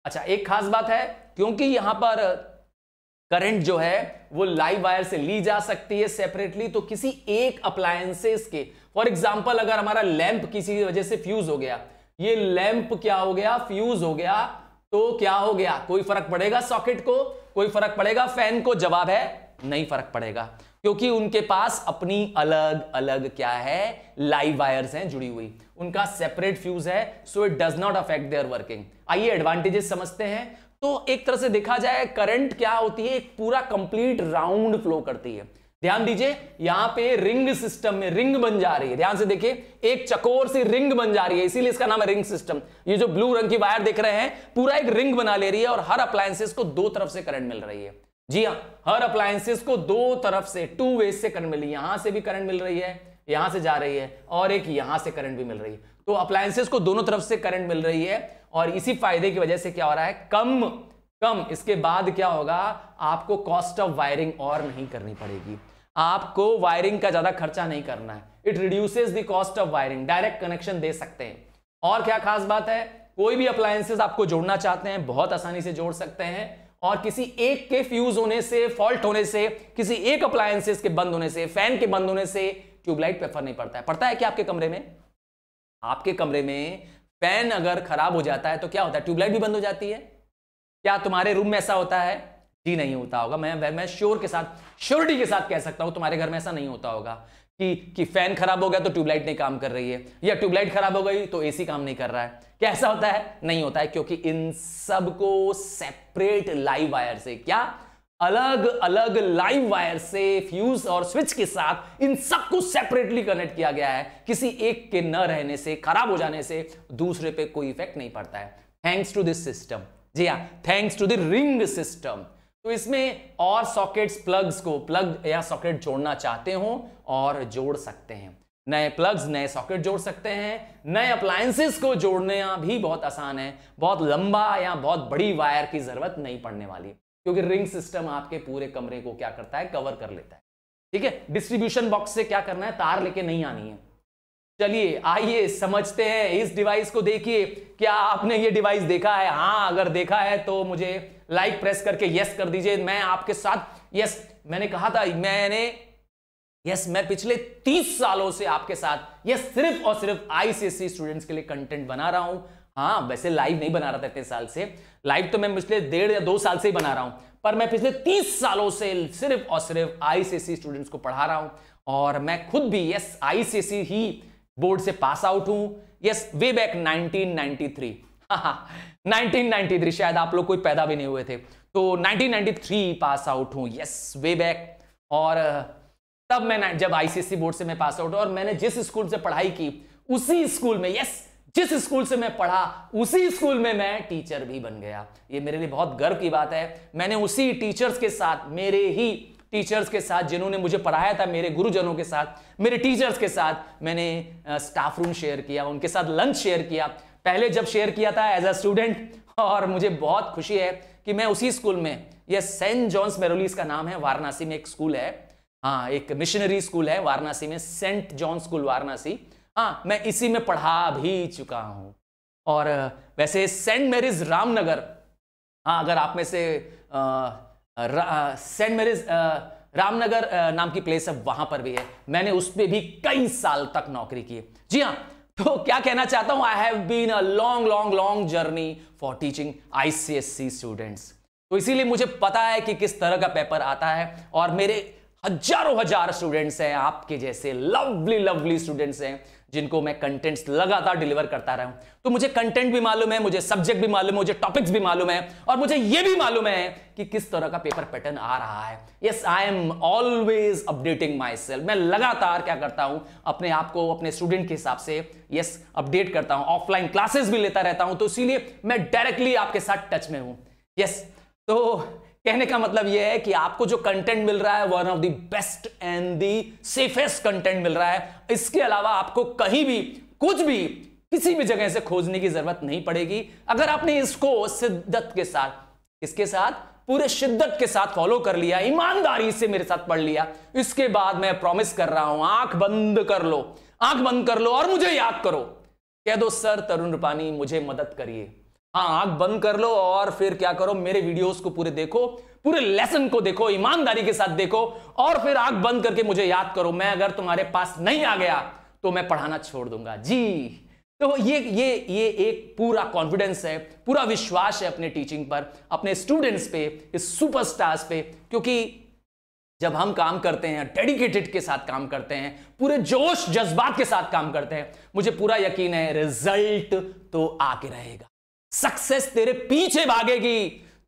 अच्छा एक खास बात है क्योंकि यहां पर करंट जो है वो लाइव वायर से ली जा सकती है सेपरेटली तो किसी एक अप्लायंसेस के फॉर एग्जाम्पल अगर हमारा लैंप किसी वजह से फ्यूज हो गया ये लैंप क्या हो गया फ्यूज हो गया तो क्या हो गया कोई फर्क पड़ेगा सॉकेट को कोई फर्क पड़ेगा फैन को जवाब है नहीं फर्क पड़ेगा क्योंकि उनके पास अपनी अलग अलग क्या है लाइव वायर्स हैं जुड़ी हुई उनका सेपरेट फ्यूज है so it does not affect their working आइए एडवांटेजेस समझते हैं तो एक तरह से देखा जाए करंट क्या होती है एक पूरा कंप्लीट राउंड फ्लो करती है ध्यान दीजिए यहां पे रिंग सिस्टम में रिंग बन जा रही है ध्यान से देखिए एक चकोर सी रिंग बन जा रही है इसीलिए इसका नाम है रिंग सिस्टम ये जो ब्लू रंग की वायर देख रहे हैं पूरा एक रिंग बना ले रही है और हर अप्लायंसेस को दो तरफ से करंट मिल रही है जी हाँ हर अप्लायंसेस को दो तरफ से टू वे से करंट मिल रही है यहां से भी करंट मिल रही है यहां से जा रही है और एक यहां से करंट भी मिल रही है तो अप्लायंसेस को दोनों तरफ से करंट मिल रही है और इसी फायदे की वजह से क्या हो रहा है कम कम इसके बाद क्या होगा आपको कॉस्ट ऑफ वायरिंग और नहीं करनी पड़ेगी आपको वायरिंग का ज्यादा खर्चा नहीं करना है it reduces the cost of wiring direct connection दे सकते हैं और क्या खास बात है कोई भी अप्लायंसेस आपको जोड़ना चाहते हैं बहुत आसानी से जोड़ सकते हैं और किसी एक के फ्यूज होने से फॉल्ट होने से किसी एक अप्लायंसेस के बंद होने से फैन के बंद होने से ट्यूबलाइट पेफर नहीं पड़ता है पड़ता है क्या आपके कमरे में आपके कमरे में फैन अगर खराब हो जाता है तो क्या होता है ट्यूबलाइट भी बंद हो जाती है क्या तुम्हारे रूम में ऐसा होता है जी नहीं होता होगा मैं मैं श्योर के साथ श्योरिटी के साथ कह सकता हूं तुम्हारे घर में ऐसा नहीं होता होगा कि कि फैन खराब हो गया तो ट्यूबलाइट नहीं काम कर रही है या ट्यूबलाइट खराब हो गई तो एसी काम नहीं कर रहा है क्या ऐसा होता है नहीं होता है क्योंकि इन सबको सेपरेट लाइव वायर से क्या अलग अलग लाइव वायर से फ्यूज और स्विच के साथ इन सबको सेपरेटली कनेक्ट किया गया है किसी एक के न रहने से खराब हो जाने से दूसरे पे कोई इफेक्ट नहीं पड़ता है थैंक्स टू दिस सिस्टम जी हाँ thanks to the ring system तो इसमें और सॉकेट्स प्लग्स को प्लग या सॉकेट जोड़ना चाहते हो और जोड़ सकते हैं नए प्लग्स नए सॉकेट जोड़ सकते हैं नए अप्लायंसेस को जोड़ना भी बहुत आसान है बहुत लंबा या बहुत बड़ी वायर की जरूरत नहीं पड़ने वाली क्योंकि रिंग सिस्टम आपके पूरे कमरे को क्या करता है कवर कर लेता है ठीक है डिस्ट्रीब्यूशन बॉक्स से क्या करना है तार लेके नहीं आनी है चलिए आइए समझते हैं इस डिवाइस को देखिए क्या आपने ये डिवाइस देखा है हाँ अगर देखा है तो मुझे लाइक प्रेस करके यस कर दीजिए मैं आपके साथ यस मैंने कहा था मैंने यस मैं पिछले 30 सालों से आपके साथ यस सिर्फ और सिर्फ आईसीएससी स्टूडेंट्स e के लिए कंटेंट बना रहा हूं हाँ वैसे लाइव नहीं बना रहा था इतने साल से लाइव तो मैं पिछले डेढ़ या दो साल से ही बना रहा हूं पर मैं पिछले तीस सालों से सिर्फ और सिर्फ आईसीएससी स्टूडेंट्स e को पढ़ा रहा हूं और मैं खुद भी यस आईसीएससी e ही बोर्ड से पास आउट हूं यस वे बैक 1993 हाँ 1993 हाँ, शायद आप लोग कोई पैदा भी नहीं हुए थे तो 1993 पास आउट हूं यस वे बैक और तब मैं जब आईसीएससी बोर्ड e से मैं पास आउट और मैंने जिस स्कूल से पढ़ाई की उसी स्कूल में यस जिस स्कूल से मैं पढ़ा उसी स्कूल में मैं टीचर भी बन गया ये मेरे लिए बहुत गर्व की बात है मैंने उसी टीचर्स के साथ मेरे ही टीचर्स के साथ जिन्होंने मुझे पढ़ाया था मेरे गुरुजनों के साथ मेरे टीचर्स के साथ मैंने स्टाफ रूम शेयर किया उनके साथ लंच शेयर किया पहले जब शेयर किया था एज अ स्टूडेंट और मुझे बहुत खुशी है कि मैं उसी स्कूल में यह सेंट जॉन्स मेरोलीस का नाम है वाराणसी में एक स्कूल है हाँ एक मिशनरी स्कूल है वाराणसी में सेंट जॉन स्कूल वाराणसी हाँ मैं इसी में पढ़ा भी चुका हूं और वैसे सेंट मेरीज रामनगर हाँ अगर आप में से सेंट मेरीज रामनगर नाम की प्लेस है वहां पर भी है मैंने उस पर भी कई साल तक नौकरी की जी हाँ तो क्या कहना चाहता हूं I have been a long long long journey for teaching ICSC students तो इसीलिए मुझे पता है कि किस तरह का पेपर आता है और मेरे हजारों हजार स्टूडेंट्स हैं आपके जैसे लवली लवली स्टूडेंट्स हैं जिनको मैं कंटेंट्स लगातार डिलीवर करता रहा हूं तो मुझे कंटेंट भी मालूम है मुझे सब्जेक्ट भी मालूम है मुझे टॉपिक्स भी मालूम है और मुझे यह भी मालूम है कि किस तरह का पेपर पैटर्न आ रहा है yes I am always updating myself मैं लगातार क्या करता हूं अपने आप को अपने स्टूडेंट के हिसाब से यस yes, अपडेट करता हूं ऑफलाइन क्लासेस भी लेता रहता हूं तो इसीलिए मैं डायरेक्टली आपके साथ टच में हूं यस yes, तो कहने का मतलब यह है कि आपको जो कंटेंट मिल रहा है one of the best and the safest content मिल रहा है इसके अलावा आपको कहीं भी कुछ भी किसी भी जगह से खोजने की जरूरत नहीं पड़ेगी अगर आपने इसको शिद्दत के साथ इसके साथ पूरे शिद्दत के साथ फॉलो कर लिया ईमानदारी से मेरे साथ पढ़ लिया इसके बाद मैं प्रॉमिस कर रहा हूं आंख बंद कर लो आंख बंद कर लो और मुझे याद करो कह दो सर तरुण रूपानी मुझे मदद करिए हाँ आंख बंद कर लो और फिर क्या करो मेरे वीडियोस को पूरे देखो पूरे लेसन को देखो ईमानदारी के साथ देखो और फिर आंख बंद करके मुझे याद करो मैं अगर तुम्हारे पास नहीं आ गया तो मैं पढ़ाना छोड़ दूंगा जी तो ये ये ये एक पूरा कॉन्फिडेंस है पूरा विश्वास है अपने टीचिंग पर अपने स्टूडेंट्स पे इस सुपरस्टार्स पे क्योंकि जब हम काम करते हैं डेडिकेटेड के साथ काम करते हैं पूरे जोश जज्बात के साथ काम करते हैं मुझे पूरा यकीन है रिजल्ट तो आके रहेगा सक्सेस तेरे पीछे भागेगी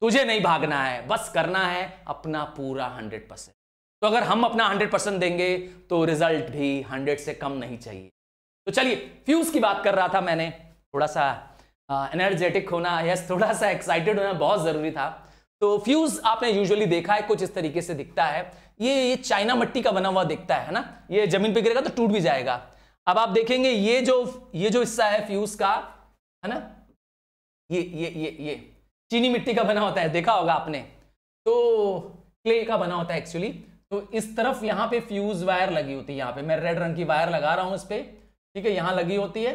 तुझे नहीं भागना है बस करना है अपना पूरा हंड्रेड परसेंट तो अगर हम अपना हंड्रेड परसेंट देंगे तो रिजल्ट भी हंड्रेड से कम नहीं चाहिए तो चलिए फ्यूज की बात कर रहा था मैंने थोड़ा सा एनर्जेटिक होना या थोड़ा सा एक्साइटेड होना बहुत ज़रूरी था तो फ्यूज आपने यूजुअली देखा है कुछ इस तरीके से दिखता है ये ये चाइना मट्टी का बना हुआ दिखता है ना ये जमीन पे गिरेगा तो टूट भी जाएगा अब आप देखेंगे ये जो ये जो हिस्सा है फ्यूज का है ना ये ये ये ये चीनी मिट्टी का बना होता है देखा होगा आपने तो क्ले का बना होता है एक्चुअली तो इस तरफ यहाँ पे फ्यूज वायर लगी होती है यहाँ पे मैं रेड रंग की वायर लगा रहा हूँ इस पर ठीक है यहाँ लगी होती है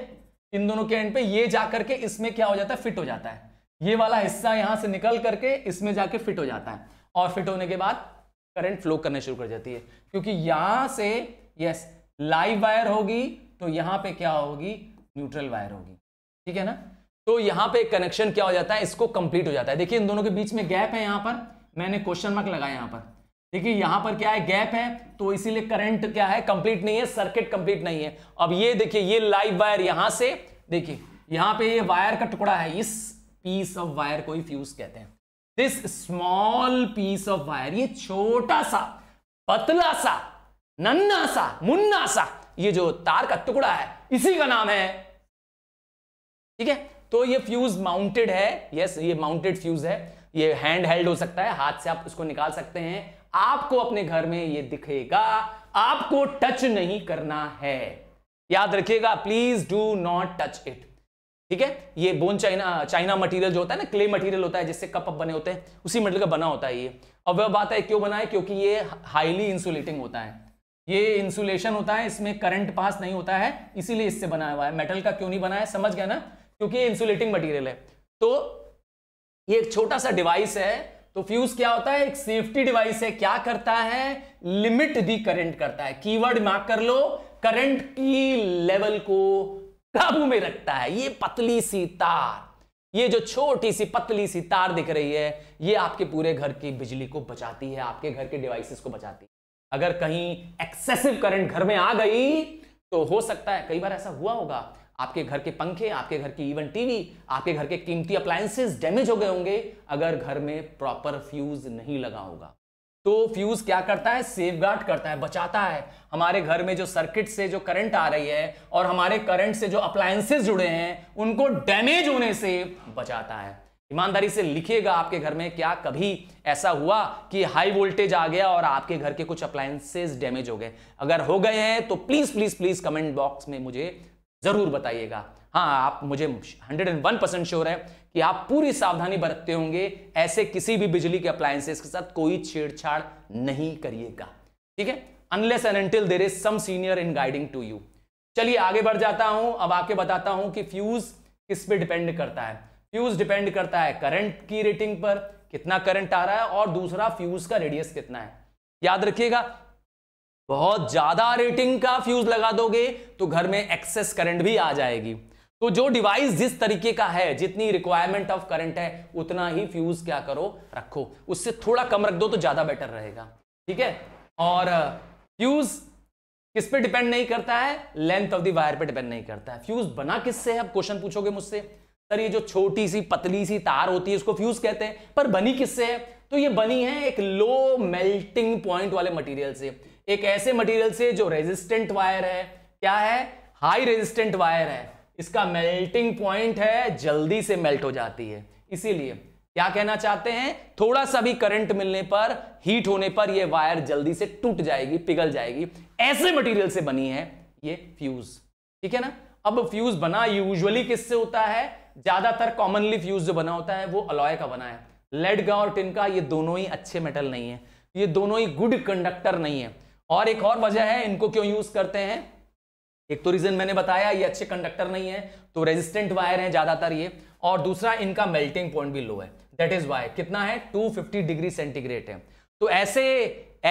इन दोनों के एंड पे ये जा करके इसमें क्या हो जाता है फिट हो जाता है ये वाला हिस्सा यहाँ से निकल करके इसमें जाके फिट हो जाता है और फिट होने के बाद करंट फ्लो करने शुरू कर जाती है क्योंकि यहाँ से यस लाइव वायर होगी तो यहाँ पे क्या होगी न्यूट्रल वायर होगी ठीक है ना तो यहां पे कनेक्शन क्या हो जाता है इसको कंप्लीट हो जाता है देखिए इन दोनों के बीच में गैप है यहां पर मैंने क्वेश्चन मार्क लगाया यहां पर देखिए यहां पर क्या है गैप है तो इसीलिए करंट क्या है कंप्लीट नहीं है सर्किट कंप्लीट नहीं है अब ये देखिए ये लाइव वायर यहां से देखिए यहां पे ये वायर का टुकड़ा है इस पीस ऑफ वायर को ही फ्यूज कहते हैं this small piece of wire ये छोटा सा पतला सा नन्ना सा मुन्ना सा ये जो तार का टुकड़ा है इसी का नाम है ठीक है तो ये फ्यूज माउंटेड है यस ये माउंटेड फ्यूज है ये हैंड हेल्ड हो सकता है हाथ से आप इसको निकाल सकते हैं आपको अपने घर में ये दिखेगा आपको टच नहीं करना है याद रखिएगा please do not touch it ठीक है ये बोन चाइना चाइना मटेरियल जो होता है ना क्ले मटेरियल होता है जिससे कप अप बने होते हैं उसी मटेरियल का बना होता है ये अब वह बात है क्यों बना है क्योंकि ये हाईली इंसुलेटिंग होता है ये इंसुलेशन होता है इसमें करंट पास नहीं होता है इसीलिए इससे बनाया हुआ है मेटल का क्यों नहीं बना है समझ गया ना क्योंकि ये इंसुलेटिंग मटेरियल है तो ये एक छोटा सा डिवाइस है तो फ्यूज क्या होता है एक सेफ्टी डिवाइस है क्या करता है लिमिट दी करंट करता है कीवर्ड मार्क कर लो करंट की लेवल को काबू में रखता है ये पतली सी तार ये जो छोटी सी पतली सी तार दिख रही है ये आपके पूरे घर की बिजली को बचाती है आपके घर के डिवाइसेस को बचाती है अगर कहीं एक्सेसिव करंट घर में आ गई तो हो सकता है कई बार ऐसा हुआ होगा आपके घर के पंखे आपके घर की इवन टीवी आपके घर के कीमती अप्लायंसेस डैमेज हो गए होंगे अगर घर में प्रॉपर फ्यूज नहीं लगा होगा तो फ्यूज क्या करता है सेफ गार्ड करता है बचाता है हमारे घर में जो सर्किट से जो करंट आ रही है और हमारे करंट से जो अप्लायंसेस जुड़े हैं उनको डैमेज होने से बचाता है ईमानदारी से लिखिएगा आपके घर में क्या कभी ऐसा हुआ कि हाई वोल्टेज आ गया और आपके घर के कुछ अप्लायंसेस डैमेज हो गए अगर हो गए हैं तो please please please comment box में मुझे जरूर बताइएगा हाँ आप मुझे 101 परसेंट श्योर है कि आप पूरी सावधानी बरतते होंगे ऐसे किसी भी बिजली के अप्लायंसेस के साथ कोई छेड़छाड़ नहीं करिएगा ठीक है unless and until there is some senior in guiding to you चलिए आगे बढ़ जाता हूं अब आके बताता हूं कि फ्यूज किस पे डिपेंड करता है फ्यूज डिपेंड करता है करंट की रेटिंग पर कितना करंट आ रहा है और दूसरा फ्यूज का रेडियस कितना है याद रखिएगा बहुत ज्यादा रेटिंग का फ्यूज लगा दोगे तो घर में एक्सेस करंट भी आ जाएगी तो जो डिवाइस जिस तरीके का है जितनी रिक्वायरमेंट ऑफ करंट है उतना ही फ्यूज क्या करो रखो उससे थोड़ा कम रख दो तो ज्यादा बेटर रहेगा ठीक है और फ्यूज किस पे डिपेंड नहीं करता है लेंथ ऑफ दी वायर पे डिपेंड नहीं करता है फ्यूज बना किससे है अब क्वेश्चन पूछोगे मुझसे सर ये जो छोटी सी पतली सी तार होती है उसको फ्यूज कहते हैं पर बनी किससे है तो ये बनी है एक लो मेल्टिंग पॉइंट वाले मटेरियल से एक ऐसे मटेरियल से जो रेजिस्टेंट वायर है क्या है हाई रेजिस्टेंट वायर है इसका मेल्टिंग पॉइंट है जल्दी से मेल्ट हो जाती है इसीलिए क्या कहना चाहते हैं थोड़ा सा भी करंट मिलने पर हीट होने पर यह वायर जल्दी से टूट जाएगी पिघल जाएगी ऐसे मटेरियल से बनी है ये फ्यूज ठीक है ना अब फ्यूज बना यूजुअली किससे होता है ज्यादातर कॉमनली फ्यूज जो बना होता है वो अलॉय का बना है लेड का और टिन का ये दोनों ही अच्छे मेटल नहीं है ये दोनों ही गुड कंडक्टर नहीं है और एक और वजह है इनको क्यों यूज करते हैं एक तो रीजन मैंने बताया ये अच्छे कंडक्टर नहीं है तो रेजिस्टेंट वायर है ज्यादातर ये और दूसरा इनका मेल्टिंग पॉइंट भी लो है दैट इज वाई कितना है 250 डिग्री सेंटीग्रेड है तो ऐसे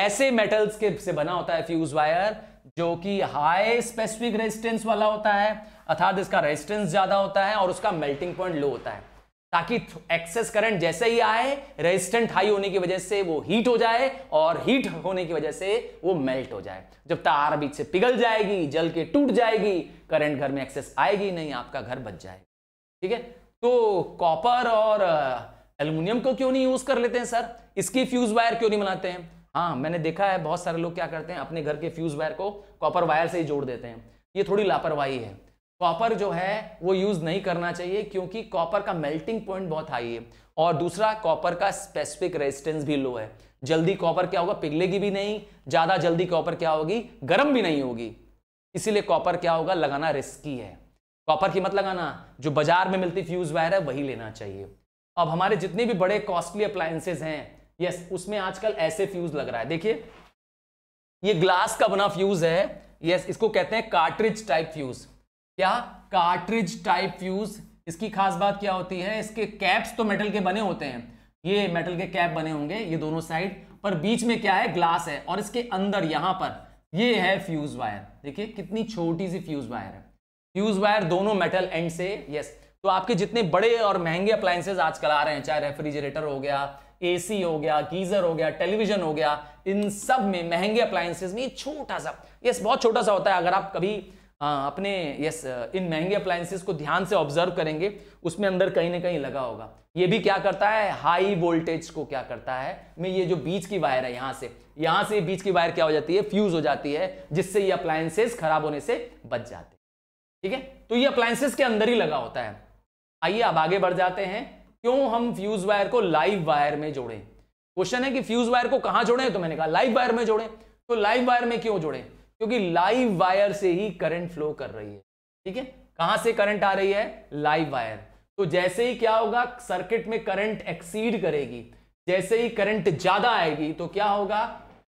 ऐसे मेटल्स के से बना होता है फ्यूज वायर जो कि हाई स्पेसिफिक रेजिस्टेंस वाला होता है अर्थात इसका रेजिस्टेंस ज्यादा होता है और उसका मेल्टिंग पॉइंट लो होता है ताकि एक्सेस करंट जैसे ही आए रेजिस्टेंट हाई होने की वजह से वो हीट हो जाए और हीट होने की वजह से वो मेल्ट हो जाए जब तार बीच से पिघल जाएगी जल के टूट जाएगी करंट घर में एक्सेस आएगी नहीं आपका घर बच जाएगा ठीक है तो कॉपर और एल्यूमिनियम को क्यों नहीं यूज कर लेते हैं सर इसकी फ्यूज वायर क्यों नहीं बनाते हैं हाँ मैंने देखा है बहुत सारे लोग क्या करते हैं अपने घर के फ्यूज वायर को कॉपर वायर से ही जोड़ देते हैं ये थोड़ी लापरवाही है कॉपर जो है वो यूज नहीं करना चाहिए क्योंकि कॉपर का मेल्टिंग पॉइंट बहुत हाई है और दूसरा कॉपर का स्पेसिफिक रेजिस्टेंस भी लो है जल्दी कॉपर क्या होगा पिघलेगी भी नहीं ज्यादा जल्दी कॉपर क्या होगी गर्म भी नहीं होगी इसीलिए कॉपर क्या होगा लगाना रिस्की है कॉपर की मत लगाना जो बाजार में मिलती फ्यूज वायर है वही लेना चाहिए अब हमारे जितने भी बड़े कॉस्टली अप्लायंसेज हैं यस उसमें आजकल ऐसे फ्यूज लग रहा है देखिए ये ग्लास का बना फ्यूज है यस इसको कहते हैं कार्ट्रिज टाइप फ्यूज क्या कार्ट्रिज टाइप फ्यूज इसकी खास बात क्या होती है इसके कैप्स तो मेटल के बने होते हैं ये मेटल के कैप बने होंगे ये दोनों साइड पर बीच में क्या है ग्लास है और इसके अंदर यहां पर ये है फ्यूज वायर देखिए कितनी छोटी सी फ्यूज वायर है फ्यूज वायर दोनों मेटल एंड से यस तो आपके जितने बड़े और महंगे अप्लायंसेज आजकल आ रहे हैं चाहे रेफ्रिजरेटर हो गया एसी हो गया गीजर हो गया टेलीविजन हो गया इन सब में महंगे अप्लायंसेज में छोटा सा यस बहुत छोटा सा होता है अगर आप कभी हाँ अपने यस uh, इन महंगे अप्लायंसेस को ध्यान से ऑब्जर्व करेंगे उसमें अंदर कहीं ना कहीं लगा होगा ये भी क्या करता है हाई वोल्टेज को क्या करता है मैं ये जो बीच की वायर है यहाँ से यहाँ से बीच की वायर क्या हो जाती है फ्यूज हो जाती है जिससे ये अप्लायंसेस खराब होने से बच जाते हैं ठीक है तो ये अप्लायंसेस के अंदर ही लगा होता है आइए अब आगे बढ़ जाते हैं क्यों हम फ्यूज वायर को लाइव वायर में जोड़ें क्वेश्चन है कि फ्यूज वायर को कहाँ जोड़े तो मैंने कहा लाइव वायर में जोड़े तो लाइव वायर में क्यों जोड़े क्योंकि लाइव वायर से ही करंट फ्लो कर रही है ठीक है कहां से करंट आ रही है लाइव वायर तो जैसे ही क्या होगा सर्किट में करंट एक्सीड करेगी जैसे ही करंट ज्यादा आएगी तो क्या होगा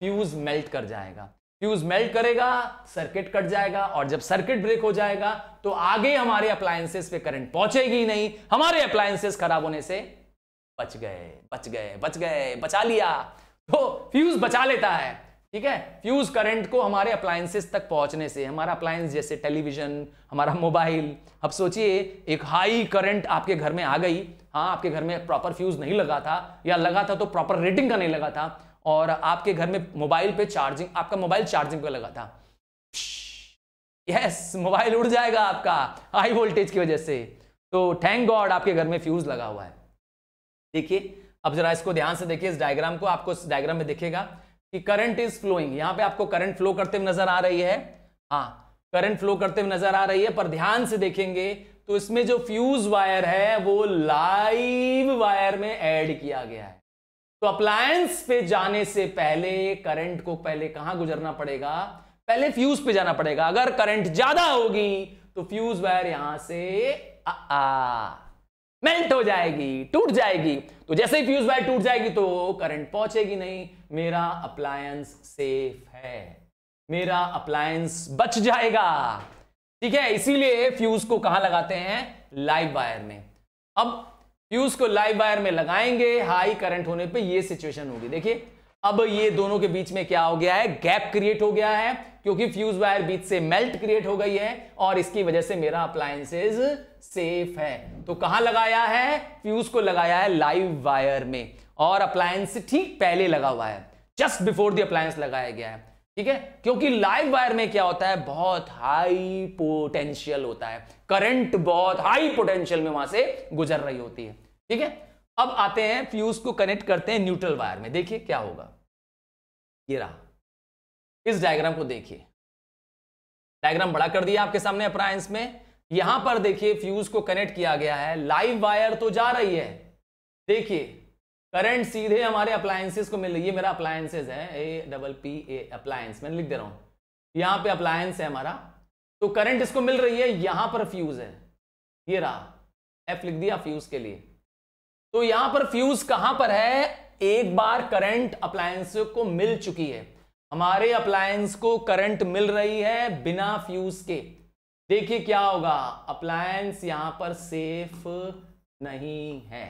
फ्यूज मेल्ट कर जाएगा फ्यूज मेल्ट करेगा सर्किट कट जाएगा और जब सर्किट ब्रेक हो जाएगा तो आगे हमारे अप्लायंसेस पे करंट पहुंचेगी नहीं हमारे अप्लायंसेस खराब होने से बच गए बच गए बच गए बचा लिया तो फ्यूज बचा लेता है ठीक है फ्यूज करंट को हमारे अप्लायंसेस तक पहुंचने से हमारा अप्लायंस जैसे टेलीविजन हमारा मोबाइल अब सोचिए एक हाई करंट आपके घर में आ गई हाँ आपके घर में प्रॉपर फ्यूज नहीं लगा था या लगा था तो प्रॉपर रेटिंग का नहीं लगा था और आपके घर में मोबाइल पे चार्जिंग आपका मोबाइल चार्जिंग पे लगा था यस मोबाइल उड़ जाएगा आपका हाई वोल्टेज की वजह से तो थैंक गॉड आपके घर में फ्यूज लगा हुआ है देखिए अब जरा इसको ध्यान से देखिए इस डायग्राम को आपको इस डायग्राम में देखेगा कि करंट इज फ्लोइंग यहां पे आपको करंट फ्लो करते हुए नजर आ रही है हाँ करंट फ्लो करते हुए नजर आ रही है पर ध्यान से देखेंगे तो इसमें जो फ्यूज वायर है वो लाइव वायर में ऐड किया गया है तो अप्लायंस पे जाने से पहले करंट को पहले कहां गुजरना पड़ेगा पहले फ्यूज पे जाना पड़ेगा अगर करंट ज्यादा होगी तो फ्यूज वायर यहां से आ, आ मेल्ट हो जाएगी टूट जाएगी तो जैसे ही फ्यूज वायर टूट जाएगी तो करंट पहुंचेगी नहीं मेरा अप्लायंस सेफ है मेरा अप्लायंस बच जाएगा ठीक है इसीलिए फ्यूज को कहां लगाते हैं लाइव वायर में अब फ्यूज को लाइव वायर में लगाएंगे हाई करंट होने पे ये सिचुएशन होगी देखिए अब ये दोनों के बीच में क्या हो गया है गैप क्रिएट हो गया है क्योंकि फ्यूज वायर बीच से मेल्ट क्रिएट हो गई है और इसकी वजह से मेरा अप्लायंसेज सेफ है तो कहां लगाया है फ्यूज को लगाया है लाइव वायर में और अप्लायंस ठीक पहले लगा हुआ है जस्ट बिफोर दी अप्लायंस लगाया गया है ठीक है क्योंकि लाइव वायर में क्या होता है बहुत हाई पोटेंशियल होता है करंट बहुत हाई पोटेंशियल में वहां से गुजर रही होती है ठीक है अब आते हैं फ्यूज को कनेक्ट करते हैं न्यूट्रल वायर में देखिए क्या होगा ये रहा इस डायग्राम को देखिए डायग्राम बड़ा कर दिया आपके सामने अप्रायंस में यहां पर देखिए फ्यूज को कनेक्ट किया गया है लाइव वायर तो जा रही है देखिए करंट सीधे हमारे अप्लायंसेस को मिल रही है मेरा अप्लायंसेस है A double P A appliance मैं लिख दे रहा हूं यहां पे अप्लायंस है हमारा तो करंट इसको मिल रही है यहां पर फ्यूज है ये रहा एफ लिख दिया फ्यूज के लिए तो यहां पर फ्यूज कहां पर है एक बार करंट अप्लायंस को मिल चुकी है हमारे अप्लायंस को करंट मिल रही है बिना फ्यूज के देखिए क्या होगा अप्लायंस यहां पर सेफ नहीं है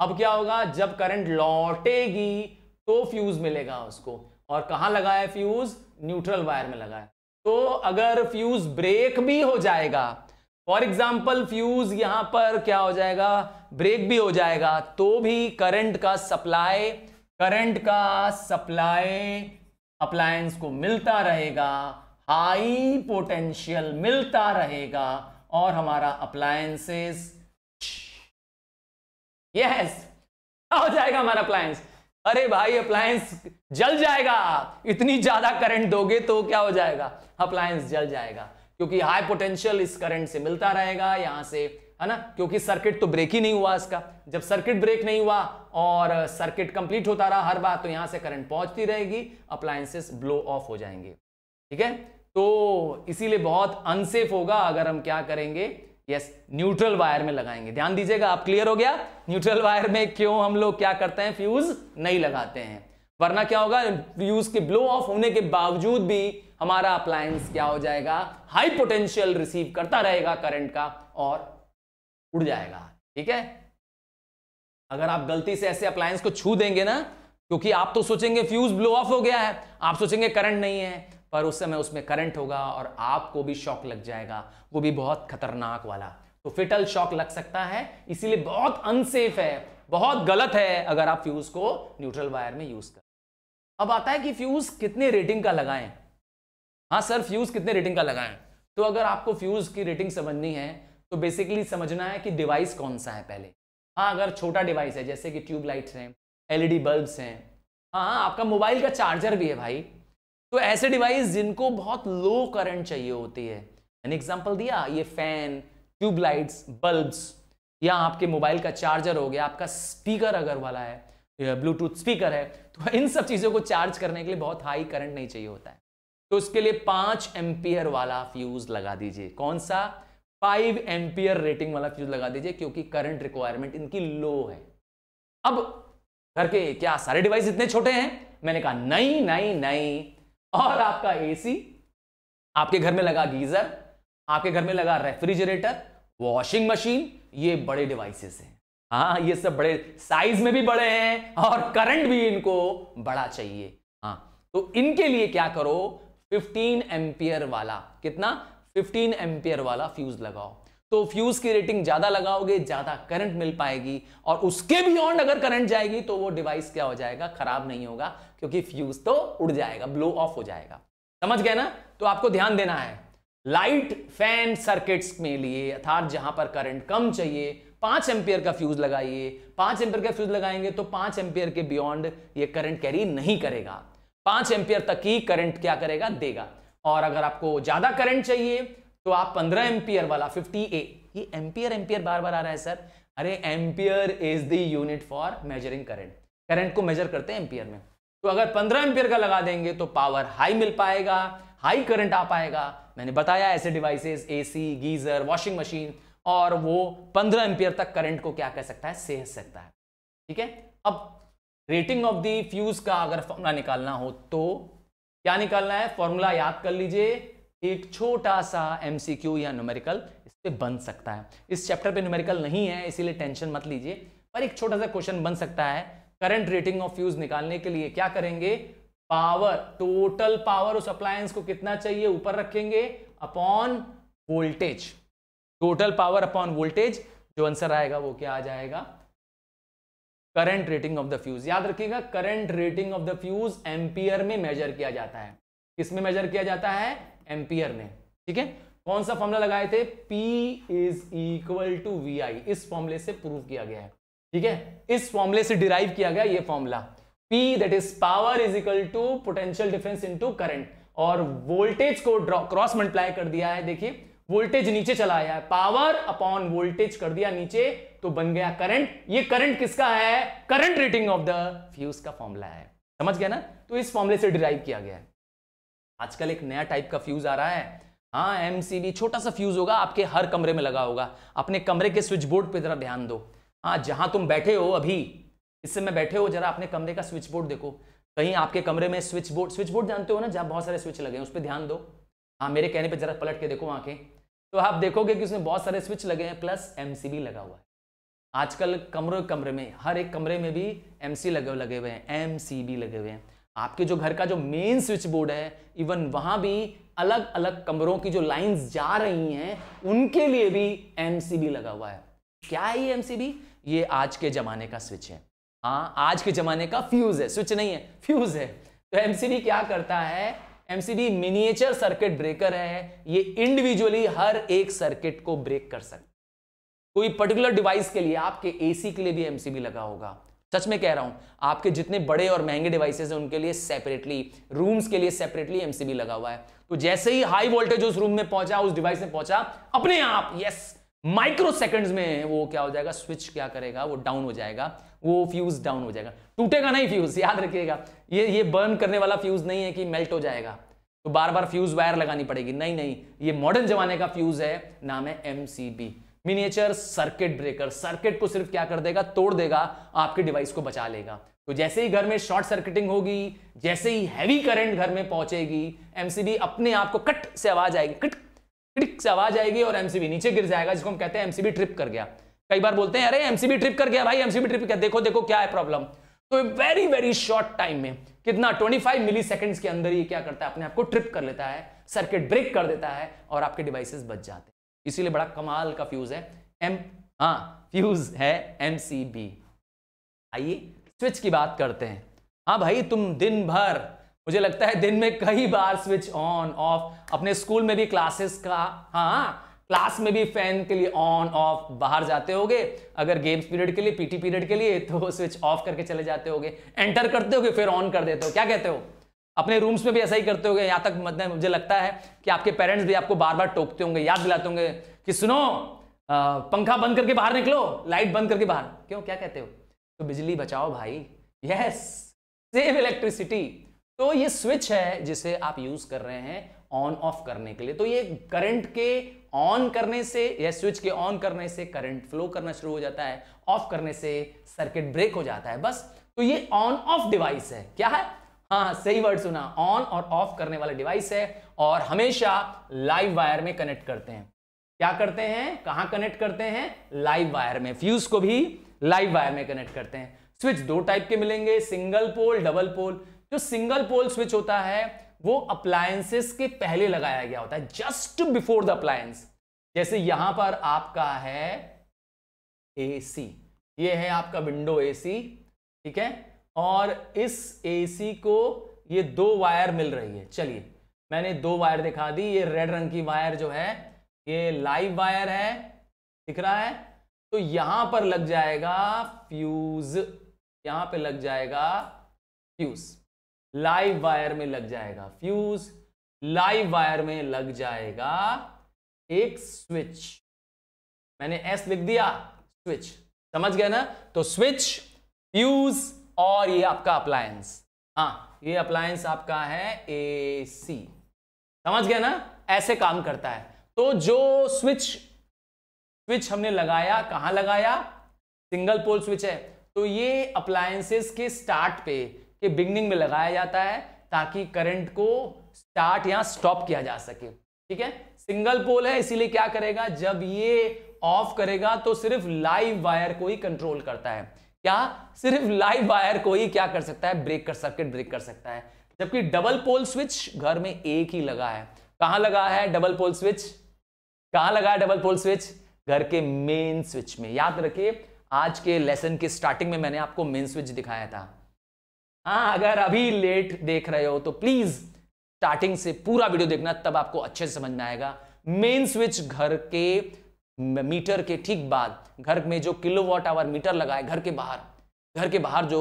अब क्या होगा जब करंट लौटेगी तो फ्यूज मिलेगा उसको और कहां लगा है फ्यूज न्यूट्रल वायर में लगा है तो अगर फ्यूज ब्रेक भी हो जाएगा फॉर एग्जाम्पल फ्यूज यहां पर क्या हो जाएगा ब्रेक भी हो जाएगा तो भी करंट का सप्लाई करंट का सप्लाई अप्लायंस को मिलता रहेगा हाई पोटेंशियल मिलता रहेगा और हमारा अप्लायंसेस यस हो जाएगा हमारा अप्लायंस अरे भाई अप्लायंस जल जाएगा इतनी ज्यादा करंट दोगे तो क्या हो जाएगा अप्लायंस जल जाएगा क्योंकि हाई पोटेंशियल इस करंट से मिलता रहेगा यहां से है ना क्योंकि सर्किट तो ब्रेक ही नहीं हुआ इसका जब सर्किट ब्रेक नहीं हुआ और सर्किट uh, कंप्लीट होता रहा हर बार तो यहां से करंट पहुंचती रहेगी अप्लायंसेस ब्लो ऑफ हो जाएंगे ठीक है तो इसीलिए बहुत अनसेफ होगा अगर हम क्या करेंगे यस न्यूट्रल वायर में लगाएंगे ध्यान दीजिएगा आप क्लियर हो गया न्यूट्रल वायर में क्यों हम लोग क्या करते हैं फ्यूज नहीं लगाते हैं वरना क्या होगा फ्यूज के ब्लो ऑफ होने के बावजूद भी हमारा अप्लायंस क्या हो जाएगा हाई पोटेंशियल रिसीव करता रहेगा करंट का और उड़ जाएगा ठीक है अगर आप गलती से ऐसे अप्लायंस को छू देंगे ना क्योंकि आप तो सोचेंगे फ्यूज ब्लो ऑफ हो गया है आप सोचेंगे करंट नहीं है पर उस समय उसमें करंट होगा और आपको भी शॉक लग जाएगा वो भी बहुत खतरनाक वाला तो फिटल शॉक लग सकता है इसीलिए बहुत अनसेफ है बहुत गलत है अगर आप फ्यूज को न्यूट्रल वायर में यूज करें अब आता है कि फ्यूज कितने रेटिंग का लगाएं हाँ सर फ्यूज कितने रेटिंग का लगाएं तो अगर आपको फ्यूज की रेटिंग समझनी है तो बेसिकली समझना है कि डिवाइस कौन सा है पहले हाँ अगर छोटा डिवाइस है जैसे कि ट्यूबलाइट हैं एलईडी बल्ब्स e हैं हाँ आपका मोबाइल का चार्जर भी है भाई तो ऐसे डिवाइस जिनको बहुत लो करंट चाहिए होती है मैंने एग्जाम्पल दिया ये फैन ट्यूबलाइट्स बल्ब्स या आपके मोबाइल का चार्जर हो गया आपका स्पीकर अगर वाला है ब्लूटूथ स्पीकर है तो इन सब चीज़ों को चार्ज करने के लिए बहुत हाई करंट नहीं चाहिए होता है तो उसके लिए पाँच एम्पियर वाला फ्यूज़ लगा दीजिए कौन सा फाइव एम्पियर रेटिंग वाला फ्यूज लगा दीजिए क्योंकि करंट रिक्वायरमेंट इनकी लो है अब घर के क्या सारे डिवाइस इतने छोटे हैं मैंने कहा नहीं नहीं नहीं और आपका एसी आपके घर में लगा गीजर आपके घर में लगा रेफ्रिजरेटर वॉशिंग मशीन ये बड़े डिवाइसेस हैं हाँ ये सब बड़े साइज में भी बड़े हैं और करंट भी इनको बड़ा चाहिए हाँ तो इनके लिए क्या करो 15 एम्पियर वाला कितना फिफ्टीन एम्पियर वाला फ्यूज लगाओ तो फ्यूज की रेटिंग ज्यादा लगाओगे ज्यादा करंट मिल पाएगी और उसके बियॉन्ड अगर करंट जाएगी तो वो डिवाइस क्या हो जाएगा खराब नहीं होगा क्योंकि फ्यूज तो उड़ जाएगा ब्लो ऑफ हो जाएगा समझ गए ना तो आपको ध्यान देना है लाइट फैन सर्किट्स में लिए अर्थात जहां पर करंट कम चाहिए पांच एम्पियर का फ्यूज लगाइए पांच एम्पियर का फ्यूज लगाएंगे तो पांच एम्पियर के बियॉन्ड ये करंट कैरी नहीं करेगा पांच एम्पियर तक ही करंट क्या करेगा देगा और अगर आपको ज़्यादा करंट चाहिए तो आप 15 एम्पियर वाला 50 ए ये एम्पियर एम्पियर बार बार आ रहा है सर अरे ampere is the unit for measuring current current को मेजर करते हैं एम्पियर में तो अगर 15 एम्पियर का लगा देंगे तो पावर हाई मिल पाएगा हाई करंट आ पाएगा मैंने बताया ऐसे devices AC geyser washing machine और वो 15 एम्पियर तक करंट को क्या कर सकता है सह सकता है ठीक है अब रेटिंग ऑफ द फ्यूज का अगर फॉर्मूला निकालना हो तो क्या निकालना है फॉर्मूला याद कर लीजिए एक छोटा सा एमसीक्यू या न्यूमेरिकल इस पर बन सकता है इस चैप्टर पे न्यूमेरिकल नहीं है इसीलिए टेंशन मत लीजिए पर एक छोटा सा क्वेश्चन बन सकता है करंट रेटिंग ऑफ फ्यूज निकालने के लिए क्या करेंगे पावर टोटल पावर उस अप्लायंस को कितना चाहिए ऊपर रखेंगे upon voltage total power upon voltage जो आंसर आएगा वो क्या आ जाएगा current rating of the fuse याद रखिएगा current rating of the fuse ampere में मेजर किया जाता है किसमें मेजर किया जाता है एम्पियर में ठीक है कौन सा फॉर्मूला लगाए थे P is equal to V I इस फॉर्मूले से प्रूव किया गया है ठीक है इस फॉर्मूले से डिराइव किया गया ये formula P that is power is equal to potential difference into current और वोल्टेज को क्रॉस मल्टीप्लाई कर दिया है देखिए वोल्टेज नीचे चला आया है पावर अपॉन वोल्टेज कर दिया नीचे तो बन गया करंट ये करंट किसका है current rating of the fuse का फॉर्मूला है समझ गया ना तो इस फॉर्मूले से डिराइव किया गया है आजकल एक नया टाइप का फ्यूज आ रहा है हाँ एमसीबी छोटा सा फ्यूज होगा आपके हर कमरे में लगा होगा अपने कमरे के स्विच बोर्ड पर जरा ध्यान दो हाँ जहां तुम बैठे हो अभी इससे मैं बैठे हो जरा अपने कमरे का स्विच बोर्ड देखो कहीं आपके कमरे में स्विच बोर्ड स्विच बोर्ड जानते हो ना जहाँ बहुत सारे स्विच लगे हैं उस पर ध्यान दो हाँ मेरे कहने पर जरा पलट के देखो आंखें तो आप देखोगे कि उसमें बहुत सारे स्विच लगे हैं प्लस एमसीबी लगा हुआ है आजकल कमरे कमरे में हर एक कमरे में भी एम लगे लगे हुए हैं एम लगे हुए हैं आपके जो घर का जो मेन स्विच बोर्ड है इवन वहाँ भी अलग अलग कमरों की जो लाइंस जा रही हैं उनके लिए भी एम लगा हुआ है क्या है ये एम ये आज के ज़माने का स्विच है हाँ आज के ज़माने का फ्यूज़ है स्विच नहीं है फ्यूज़ है तो एम क्या करता है एम मिनिएचर सर्किट ब्रेकर है ये इंडिविजुअली हर एक सर्किट को ब्रेक कर सकता है कोई पर्टिकुलर डिवाइस के लिए आपके एसी के लिए भी एमसीबी लगा होगा सच में कह रहा हूं आपके जितने बड़े और महंगे डिवाइसेस हैं उनके लिए सेपरेटली रूम्स के लिए सेपरेटली एमसीबी लगा हुआ है तो जैसे ही हाई वोल्टेज उस रूम में पहुंचा उस डिवाइस में पहुंचा अपने आप यस माइक्रो सेकंड्स में वो क्या हो जाएगा स्विच क्या करेगा वो डाउन हो जाएगा वो फ्यूज डाउन हो जाएगा टूटेगा नहीं फ्यूज याद रखिएगा ये ये बर्न करने वाला फ्यूज नहीं है कि मेल्ट हो जाएगा तो बार बार फ्यूज वायर लगानी पड़ेगी नहीं नहीं ये मॉडर्न जमाने का फ्यूज है नाम है MCB miniature circuit breaker circuit को सिर्फ क्या कर देगा तोड़ देगा आपके डिवाइस को बचा लेगा तो जैसे ही घर में शॉर्ट सर्किटिंग होगी जैसे ही हैवी करंट घर में पहुंचेगी एमसीबी अपने आप को कट से आवाज आएगी कट क्लिक से आवाज आएगी और एमसीबी नीचे गिर जाएगा जिसको हम कहते हैं एमसीबी ट्रिप कर गया कई बार बोलते हैं अरे एमसीबी ट्रिप कर गया भाई एमसीबी ट्रिप कर देखो देखो क्या है प्रॉब्लम तो वेरी वेरी शॉर्ट टाइम में कितना 25 मिली के अंदर ही क्या करता है अपने आप को ट्रिप कर लेता है सर्किट ब्रेक कर देता है और आपके डिवाइसेस बच जाते हैं इसीलिए बड़ा कमाल का फ्यूज है एम हाँ फ्यूज है एम सी बी आइए स्विच की बात करते हैं हाँ भाई तुम दिन भर मुझे लगता है दिन में कई बार स्विच ऑन ऑफ अपने स्कूल में भी क्लासेस का हाँ क्लास में भी फैन के लिए ऑन ऑफ बाहर जाते होगे अगर गेम्स पीरियड के लिए पीटी पीरियड के लिए तो स्विच ऑफ करके चले जाते होगे एंटर करते होगे फिर ऑन कर देते हो क्या कहते हो अपने रूम्स में भी ऐसा ही करते होंगे यहाँ तक मतलब मुझे लगता है कि आपके पेरेंट्स भी आपको बार बार टोकते होंगे याद दिलाते होंगे कि सुनो पंखा बंद करके बाहर निकलो लाइट बंद करके बाहर क्यों क्या कहते हो तो बिजली बचाओ भाई यस सेव इलेक्ट्रिसिटी तो ये स्विच है जिसे आप यूज कर रहे हैं ऑन ऑफ करने के लिए तो ये करंट के ऑन करने से या स्विच के ऑन करने से करंट फ्लो करना शुरू हो जाता है ऑफ करने से सर्किट ब्रेक हो जाता है बस तो ये ऑन ऑफ डिवाइस है क्या है हाँ सही वर्ड सुना ऑन और ऑफ करने वाला डिवाइस है और हमेशा लाइव वायर में कनेक्ट करते हैं क्या करते हैं कहां कनेक्ट करते हैं लाइव वायर में फ्यूज को भी लाइव वायर में कनेक्ट करते हैं स्विच दो टाइप के मिलेंगे सिंगल पोल डबल पोल जो सिंगल पोल स्विच होता है वो अप्लायंसेस के पहले लगाया गया होता है जस्ट बिफोर द अप्लायंस जैसे यहां पर आपका है एसी ये है आपका विंडो एसी ठीक है और इस एसी को ये दो वायर मिल रही है चलिए मैंने दो वायर दिखा दी ये रेड रंग की वायर जो है ये लाइव वायर है दिख रहा है तो यहां पर लग जाएगा फ्यूज यहां पे लग जाएगा फ्यूज लाइव वायर में लग जाएगा फ्यूज लाइव वायर में लग जाएगा एक स्विच मैंने एस लिख दिया स्विच समझ गया ना तो स्विच फ्यूज और ये आपका अप्लायंस हाँ ये अप्लायंस आपका है ए सी समझ गया ना ऐसे काम करता है तो जो स्विच स्विच हमने लगाया कहा लगाया सिंगल पोल स्विच है तो ये अप्लायंसेस के स्टार्ट पे के बिगनिंग में लगाया जाता है ताकि करंट को स्टार्ट या स्टॉप किया जा सके ठीक है सिंगल पोल है इसीलिए क्या करेगा जब ये ऑफ करेगा तो सिर्फ लाइव वायर को ही कंट्रोल करता है क्या सिर्फ लाइव वायर को ही क्या कर सकता है ब्रेक कर सर्किट ब्रेक कर सकता है जबकि डबल पोल स्विच घर में एक ही लगा है कहां लगा है डबल पोल स्विच कहां लगा है डबल पोल स्विच घर के मेन स्विच में याद रखिए आज के लेसन के स्टार्टिंग में मैंने आपको मेन स्विच दिखाया था हाँ अगर अभी लेट देख रहे हो तो प्लीज स्टार्टिंग से पूरा वीडियो देखना तब आपको अच्छे से समझ में आएगा मेन स्विच घर के मीटर के ठीक बाद घर में जो किलो वॉट आवर मीटर लगाए घर के बाहर घर के बाहर जो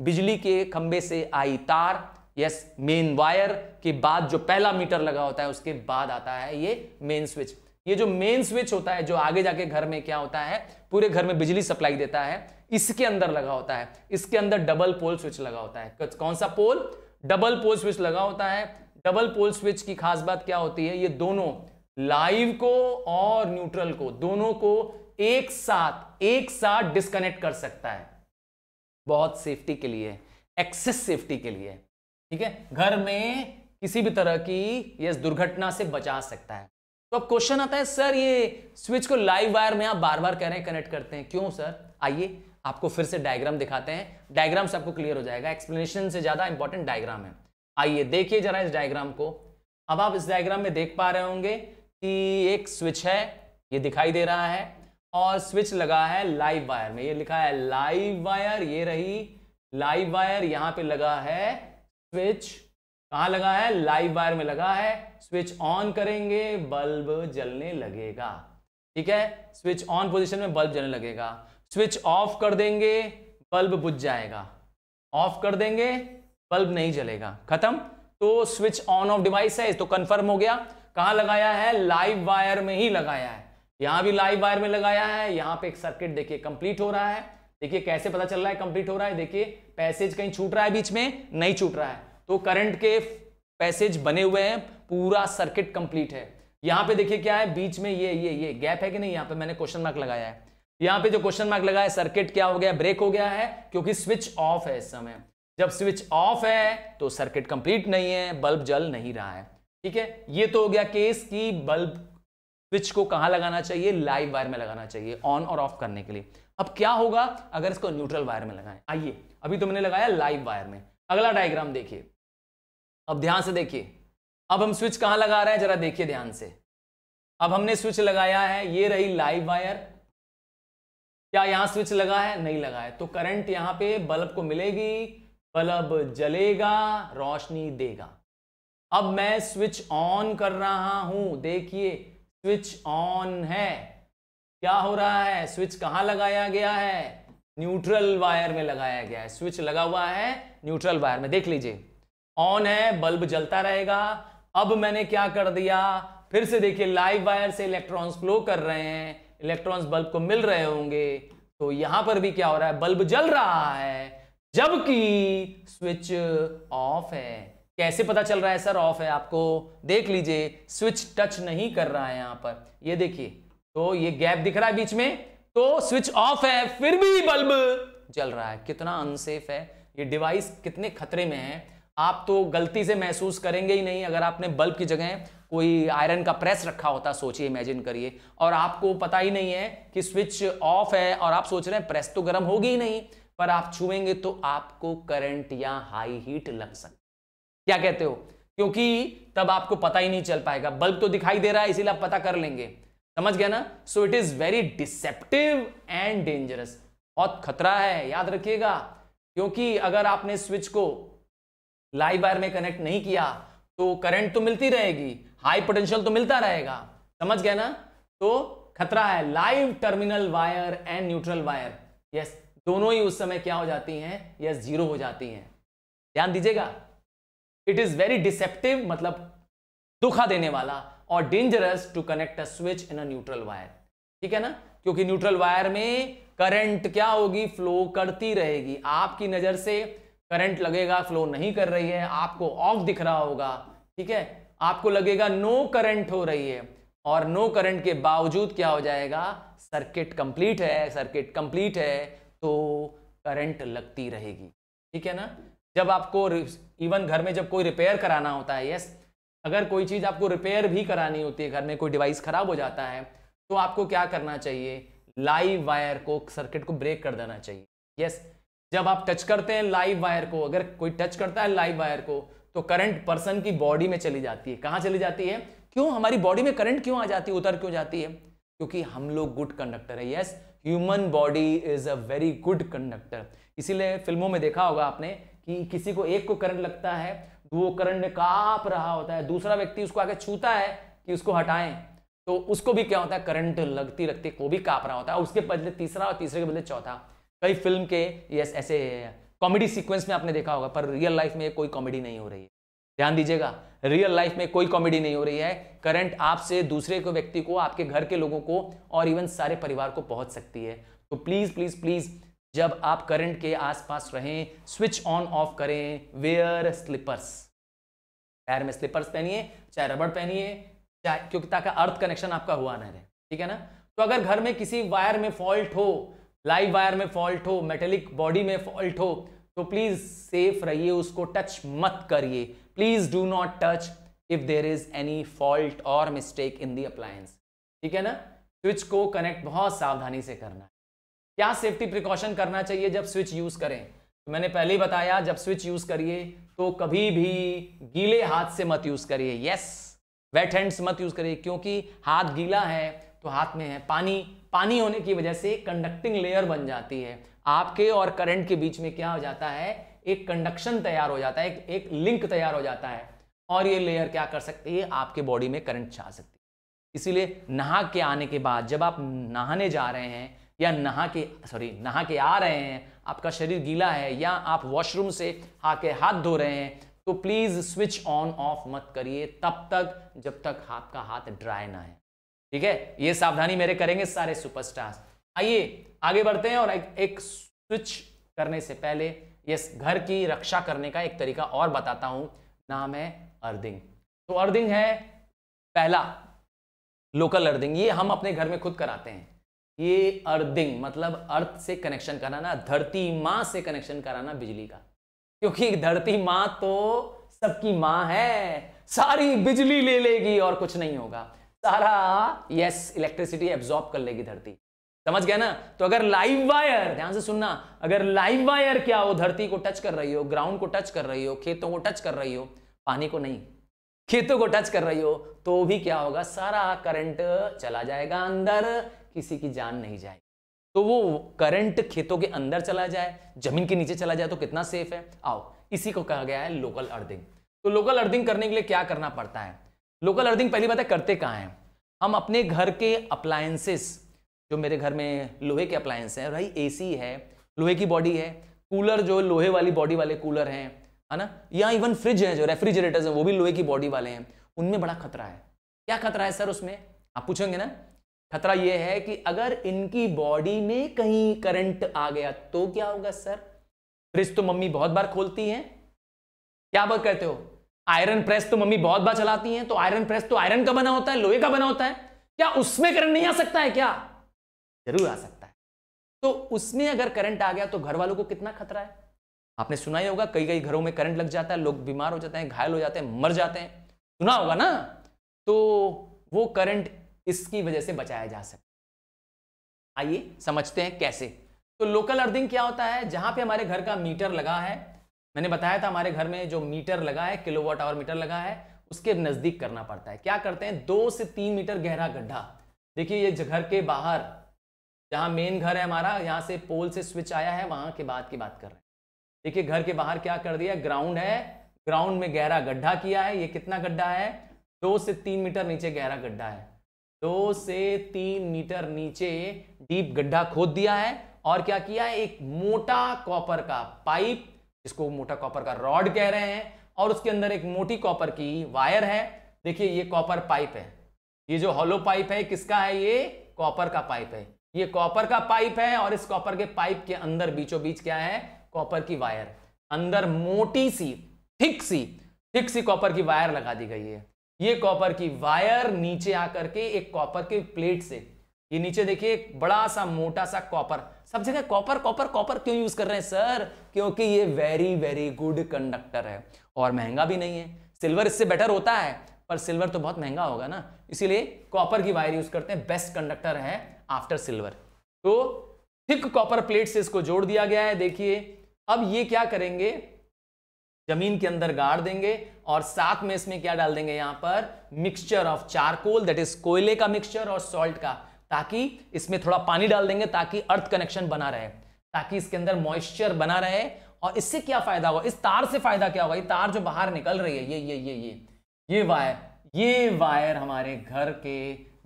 बिजली के खंबे से आई तार यस मेन वायर के बाद जो पहला मीटर लगा होता है उसके बाद आता है ये मेन स्विच ये जो मेन स्विच होता है जो आगे जाके घर में क्या होता है पूरे घर में बिजली सप्लाई देता है इसके अंदर लगा होता है इसके अंदर डबल पोल स्विच लगा होता है कौन सा पोल डबल पोल स्विच लगा होता है डबल पोल स्विच की खास बात क्या होती है ये दोनों लाइव को और न्यूट्रल को दोनों को एक साथ एक साथ डिस्कनेक्ट कर सकता है बहुत सेफ्टी के लिए एक्सेस सेफ्टी के लिए ठीक है घर में किसी भी तरह की यस दुर्घटना से बचा सकता है तो अब क्वेश्चन आता है सर ये स्विच को लाइव वायर में आप बार बार कह रहे हैं कनेक्ट करते हैं क्यों सर आइए आपको फिर से डायग्राम दिखाते हैं डायग्राम से आपको क्लियर हो जाएगा एक्सप्लेनेशन से ज्यादा इंपॉर्टेंट डायग्राम है आइए देखिए जरा इस डायग्राम को अब आप इस डायग्राम में देख पा रहे होंगे कि एक स्विच है ये दिखाई दे रहा है और स्विच लगा है लाइव वायर में ये लिखा है लाइव वायर ये रही लाइव वायर यहां पे लगा है स्विच कहां लगा है लाइव वायर में लगा है स्विच ऑन करेंगे बल्ब जलने लगेगा ठीक है स्विच ऑन पोजीशन में बल्ब जलने लगेगा स्विच ऑफ कर देंगे बल्ब बुझ जाएगा ऑफ कर देंगे बल्ब नहीं जलेगा खत्म तो स्विच ऑन ऑफ डिवाइस है तो कंफर्म हो गया कहा लगाया है लाइव वायर में ही लगाया है यहां भी लाइव वायर में लगाया है यहां पे एक सर्किट देखिए कंप्लीट हो रहा है देखिए कैसे पता चल रहा है कंप्लीट हो रहा है देखिए पैसेज कहीं छूट रहा है बीच में नहीं छूट रहा है तो करंट के पैसेज बने हुए हैं पूरा सर्किट कंप्लीट है यहां पे देखिए क्या है बीच में ये ये ये गैप है कि नहीं यहां पे मैंने क्वेश्चन मार्क लगाया है यहां पे जो क्वेश्चन मार्क लगा है सर्किट क्या हो गया ब्रेक हो गया है क्योंकि स्विच ऑफ है इस समय जब स्विच ऑफ है तो सर्किट कंप्लीट नहीं है बल्ब जल नहीं रहा है ठीक है ये तो हो गया केस की बल्ब स्विच को कहां लगाना चाहिए लाइव वायर में लगाना चाहिए ऑन और ऑफ करने के लिए अब क्या होगा अगर इसको न्यूट्रल वायर में लगाएं आइए अभी तो मैंने लगाया लाइव वायर में अगला डायग्राम देखिए अब ध्यान से देखिए अब हम स्विच कहां लगा रहे हैं जरा देखिए ध्यान से अब हमने स्विच लगाया है ये रही लाइव वायर क्या यहां स्विच लगा है नहीं लगा है तो करंट यहां पे बल्ब को मिलेगी बल्ब जलेगा रोशनी देगा अब मैं स्विच ऑन कर रहा हूं देखिए स्विच ऑन है क्या हो रहा है स्विच कहाँ लगाया गया है न्यूट्रल वायर में लगाया गया है स्विच लगा हुआ है न्यूट्रल वायर में देख लीजिए ऑन है बल्ब जलता रहेगा अब मैंने क्या कर दिया फिर से देखिए लाइव वायर से इलेक्ट्रॉन्स फ्लो कर रहे हैं इलेक्ट्रॉन्स बल्ब को मिल रहे होंगे तो यहां पर भी क्या हो रहा है बल्ब जल रहा है जबकि स्विच ऑफ है कैसे पता चल रहा है सर ऑफ है आपको देख लीजिए स्विच टच नहीं कर रहा है यहाँ पर ये देखिए तो ये गैप दिख रहा है बीच में तो स्विच ऑफ है फिर भी बल्ब जल रहा है कितना अनसेफ है ये डिवाइस कितने खतरे में है आप तो गलती से महसूस करेंगे ही नहीं अगर आपने बल्ब की जगह कोई आयरन का प्रेस रखा होता सोचिए इमेजिन करिए और आपको पता ही नहीं है कि स्विच ऑफ है और आप सोच रहे हैं प्रेस तो गर्म होगी ही नहीं पर आप छुएंगे तो आपको करंट या हाई हीट लग सकता क्या कहते हो क्योंकि तब आपको पता ही नहीं चल पाएगा बल्ब तो दिखाई दे रहा है इसीलिए आप पता कर लेंगे समझ गया ना so it is very deceptive and dangerous बहुत खतरा है याद रखिएगा क्योंकि अगर आपने स्विच को लाइव वायर में कनेक्ट नहीं किया तो करंट तो मिलती रहेगी हाई पोटेंशियल तो मिलता रहेगा समझ गया ना तो खतरा है live terminal wire and neutral wire yes दोनों ही उस समय क्या हो जाती हैं यस जीरो हो जाती हैं ध्यान दीजिएगा इट इज वेरी डिसेप्टिव मतलब दुखा देने वाला और dangerous to connect a switch in a neutral wire ठीक है ना क्योंकि न्यूट्रल वायर में करंट क्या होगी फ्लो करती रहेगी आपकी नजर से करंट लगेगा फ्लो नहीं कर रही है आपको ऑफ दिख रहा होगा ठीक है आपको लगेगा नो करंट हो रही है और नो करंट के बावजूद क्या हो जाएगा सर्किट कंप्लीट है सर्किट कंप्लीट है तो करंट लगती रहेगी ठीक है ना जब आपको इवन घर में जब कोई रिपेयर कराना होता है यस अगर कोई चीज़ आपको रिपेयर भी करानी होती है घर में कोई डिवाइस खराब हो जाता है तो आपको क्या करना चाहिए लाइव वायर को सर्किट को ब्रेक कर देना चाहिए यस जब आप टच करते हैं लाइव वायर को अगर कोई टच करता है लाइव वायर को तो करंट पर्सन की बॉडी में चली जाती है कहाँ चली जाती है क्यों हमारी बॉडी में करंट क्यों आ जाती है उतर क्यों जाती है क्योंकि हम लोग गुड कंडक्टर है yes human body is a very good conductor इसीलिए फिल्मों में देखा होगा आपने कि किसी को एक को करंट लगता है तो वो करंट कांप रहा होता है दूसरा व्यक्ति उसको आगे छूता है कि उसको हटाएं तो उसको भी क्या होता है करंट लगती लगती को भी कांप रहा होता है उसके बदले तीसरा और तीसरे के बदले चौथा कई फिल्म के यस ऐसे कॉमेडी सीक्वेंस में आपने देखा होगा पर रियल लाइफ में कोई कॉमेडी नहीं हो रही है ध्यान दीजिएगा रियल लाइफ में कोई कॉमेडी नहीं हो रही है करंट आपसे दूसरे को व्यक्ति को आपके घर के लोगों को और इवन सारे परिवार को पहुंच सकती है तो प्लीज प्लीज प्लीज जब आप करंट के आसपास रहें स्विच ऑन ऑफ करें वेयर स्लीपर्स पैर में स्लीपर्स पहनिए चाहे रबड़ पहनिए चाहे क्योंकि ताकि अर्थ कनेक्शन आपका हुआ ना रहे ठीक है ना तो अगर घर में किसी वायर में फॉल्ट हो लाइव वायर में फॉल्ट हो मेटेलिक बॉडी में फॉल्ट हो तो प्लीज सेफ रहिए उसको टच मत करिए please do not touch if there is any fault और मिस्टेक इन दी अप्लायंस ठीक है ना स्विच को कनेक्ट बहुत सावधानी से करना क्या सेफ्टी प्रिकॉशन करना चाहिए जब स्विच यूज करें तो मैंने पहले ही बताया जब स्विच यूज करिए तो कभी भी गीले हाथ से मत यूज करिए यस वेट हैंड्स मत यूज करिए क्योंकि हाथ गीला है तो हाथ में है पानी पानी होने की वजह से कंडक्टिंग लेयर बन जाती है आपके और करंट के बीच में क्या हो जाता है एक कंडक्शन तैयार हो जाता है एक, एक लिंक तैयार हो जाता है और ये लेयर क्या कर सकती है आपके बॉडी में करंट छा सकती है इसीलिए नहा के आने के बाद जब आप नहाने जा रहे हैं या नहा के सॉरी नहा के आ रहे हैं आपका शरीर गीला है या आप वॉशरूम से आके हाथ धो रहे हैं तो प्लीज स्विच ऑन ऑफ मत करिए तब तक जब तक आपका हाथ ड्राई ना है ठीक है ये सावधानी मेरे करेंगे सारे सुपरस्टार्स आइए आगे बढ़ते हैं और एक, एक स्विच करने से पहले यस घर की रक्षा करने का एक तरीका और बताता हूं नाम है अर्दिंग तो अर्दिंग है पहला लोकल अर्दिंग ये हम अपने घर में खुद कराते हैं ये अर्थिंग मतलब अर्थ से कनेक्शन कराना धरती माँ से कनेक्शन कराना बिजली का क्योंकि धरती माँ तो सबकी माँ है सारी बिजली ले लेगी और कुछ नहीं होगा सारा यस इलेक्ट्रिसिटी एब्जॉर्ब कर लेगी धरती समझ गया ना तो अगर लाइव वायर ध्यान से सुनना अगर लाइव वायर क्या हो धरती को टच कर रही हो ग्राउंड को टच कर रही हो खेतों को टच कर रही हो पानी को नहीं खेतों को टच कर रही हो तो भी क्या होगा सारा करंट चला जाएगा अंदर किसी की जान नहीं जाएगी तो वो करंट खेतों के अंदर चला जाए जमीन के नीचे चला जाए तो कितना सेफ है आओ इसी को कहा गया है लोकल अर्थिंग तो लोकल अर्थिंग करने के लिए क्या करना पड़ता है लोकल अर्थिंग पहली बात है करते कहाँ हैं हम अपने घर के अप्लायंसेस जो मेरे घर में लोहे के अप्लायंस हैं भाई एसी है लोहे की बॉडी है कूलर जो लोहे वाली बॉडी वाले कूलर हैं है ना या इवन फ्रिज है जो रेफ्रिजरेटर्स हैं वो भी लोहे की बॉडी वाले हैं उनमें बड़ा खतरा है क्या खतरा है सर उसमें आप पूछेंगे ना खतरा यह है कि अगर इनकी बॉडी में कहीं करंट आ गया तो क्या होगा सर फ्रिज तो मम्मी बहुत बार खोलती हैं क्या बात कहते हो आयरन प्रेस तो मम्मी बहुत बार चलाती हैं तो आयरन प्रेस तो आयरन का बना होता है लोहे का बना होता है क्या उसमें करंट नहीं आ सकता है क्या जरूर आ सकता है तो उसमें अगर करंट आ गया तो घर वालों को कितना खतरा है आपने सुना ही होगा कई कई घरों में करंट लग जाता है लोग बीमार हो जाते हैं घायल हो जाते हैं मर जाते हैं सुना होगा ना तो वो करंट इसकी वजह से बचाया जा सकता आइए समझते हैं कैसे तो लोकल अर्थिंग क्या होता है जहां पे हमारे घर का मीटर लगा है मैंने बताया था हमारे घर में जो मीटर लगा है किलोवाट आवर मीटर लगा है उसके नजदीक करना पड़ता है क्या करते हैं दो से तीन मीटर गहरा गड्ढा देखिए ये घर के बाहर जहां मेन घर है हमारा यहाँ से पोल से स्विच आया है वहां के बाद की बात कर रहे हैं देखिए घर के बाहर क्या कर दिया ग्राउंड है ग्राउंड में गहरा गड्ढा किया है ये कितना गड्ढा है दो से तीन मीटर नीचे गहरा गड्ढा है दो से तीन मीटर नीचे डीप गड्ढा खोद दिया है और क्या किया है एक मोटा कॉपर का पाइप जिसको मोटा कॉपर का रॉड कह रहे हैं और उसके अंदर एक मोटी कॉपर की वायर है देखिए ये कॉपर पाइप है ये जो हॉलो पाइप है किसका है ये कॉपर का पाइप है ये कॉपर का पाइप है और इस कॉपर के पाइप के अंदर बीचों बीच क्या है कॉपर की वायर अंदर मोटी सी थिक सी थिक सी कॉपर की वायर लगा दी गई है ये कॉपर की वायर नीचे आकर के एक कॉपर के प्लेट से ये नीचे देखिए एक बड़ा सा मोटा सा कॉपर सब जगह कॉपर कॉपर कॉपर क्यों यूज कर रहे हैं सर क्योंकि ये वेरी वेरी गुड कंडक्टर है और महंगा भी नहीं है सिल्वर इससे बेटर होता है पर सिल्वर तो बहुत महंगा होगा ना इसीलिए कॉपर की वायर यूज करते हैं बेस्ट कंडक्टर है आफ्टर सिल्वर तो थिक कॉपर प्लेट से इसको जोड़ दिया गया है देखिए अब ये क्या करेंगे जमीन के अंदर गाड़ देंगे और साथ में इसमें क्या डाल देंगे यहां पर mixture of charcoal that is कोयले का मिक्सचर और सॉल्ट का ताकि इसमें थोड़ा पानी डाल देंगे ताकि अर्थ कनेक्शन बना रहे ताकि इसके अंदर मॉइस्चर बना रहे और इससे क्या फायदा होगा इस तार से फायदा क्या होगा ये तार जो बाहर निकल रही है ये ये ये ये ये वायर ये वायर हमारे घर के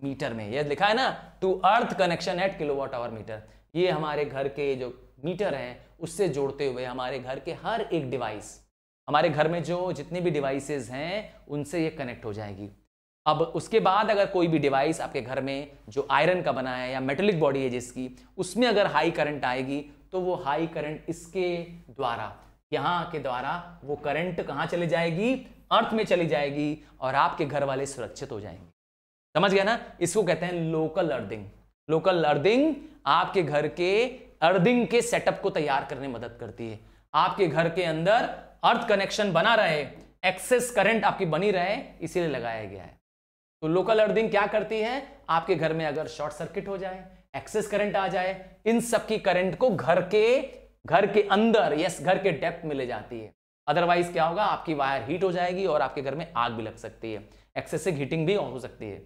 मीटर में ये लिखा है ना to earth connection at watt hour meter ये हमारे घर के जो मीटर है उससे जोड़ते हुए हमारे घर के हर एक डिवाइस हमारे घर में जो जितनी भी डिवाइसेज हैं उनसे ये कनेक्ट हो जाएगी अब उसके बाद अगर कोई भी डिवाइस आपके घर में जो आयरन का बना है या मेटलिक बॉडी है जिसकी उसमें अगर हाई करंट आएगी तो वो हाई करंट इसके द्वारा यहाँ के द्वारा वो करंट कहाँ चली जाएगी अर्थ में चली जाएगी और आपके घर वाले सुरक्षित हो जाएंगे समझ गया ना इसको कहते हैं लोकल अर्थिंग लोकल अर्थिंग आपके घर के अर्थिंग के सेटअप को तैयार करने में मदद करती है आपके घर के अंदर अर्थ कनेक्शन बना रहे एक्सेस करंट आपकी बनी रहे इसीलिए लगाया गया है तो लोकल अर्थिंग क्या करती है आपके घर में अगर शॉर्ट सर्किट हो जाए एक्सेस करंट आ जाए इन सब की करंट को घर के घर के अंदर यस घर के डेप्थ में ले जाती है अदरवाइज क्या होगा आपकी वायर हीट हो जाएगी और आपके घर में आग भी लग सकती है एक्सेसिव हीटिंग भी हो सकती है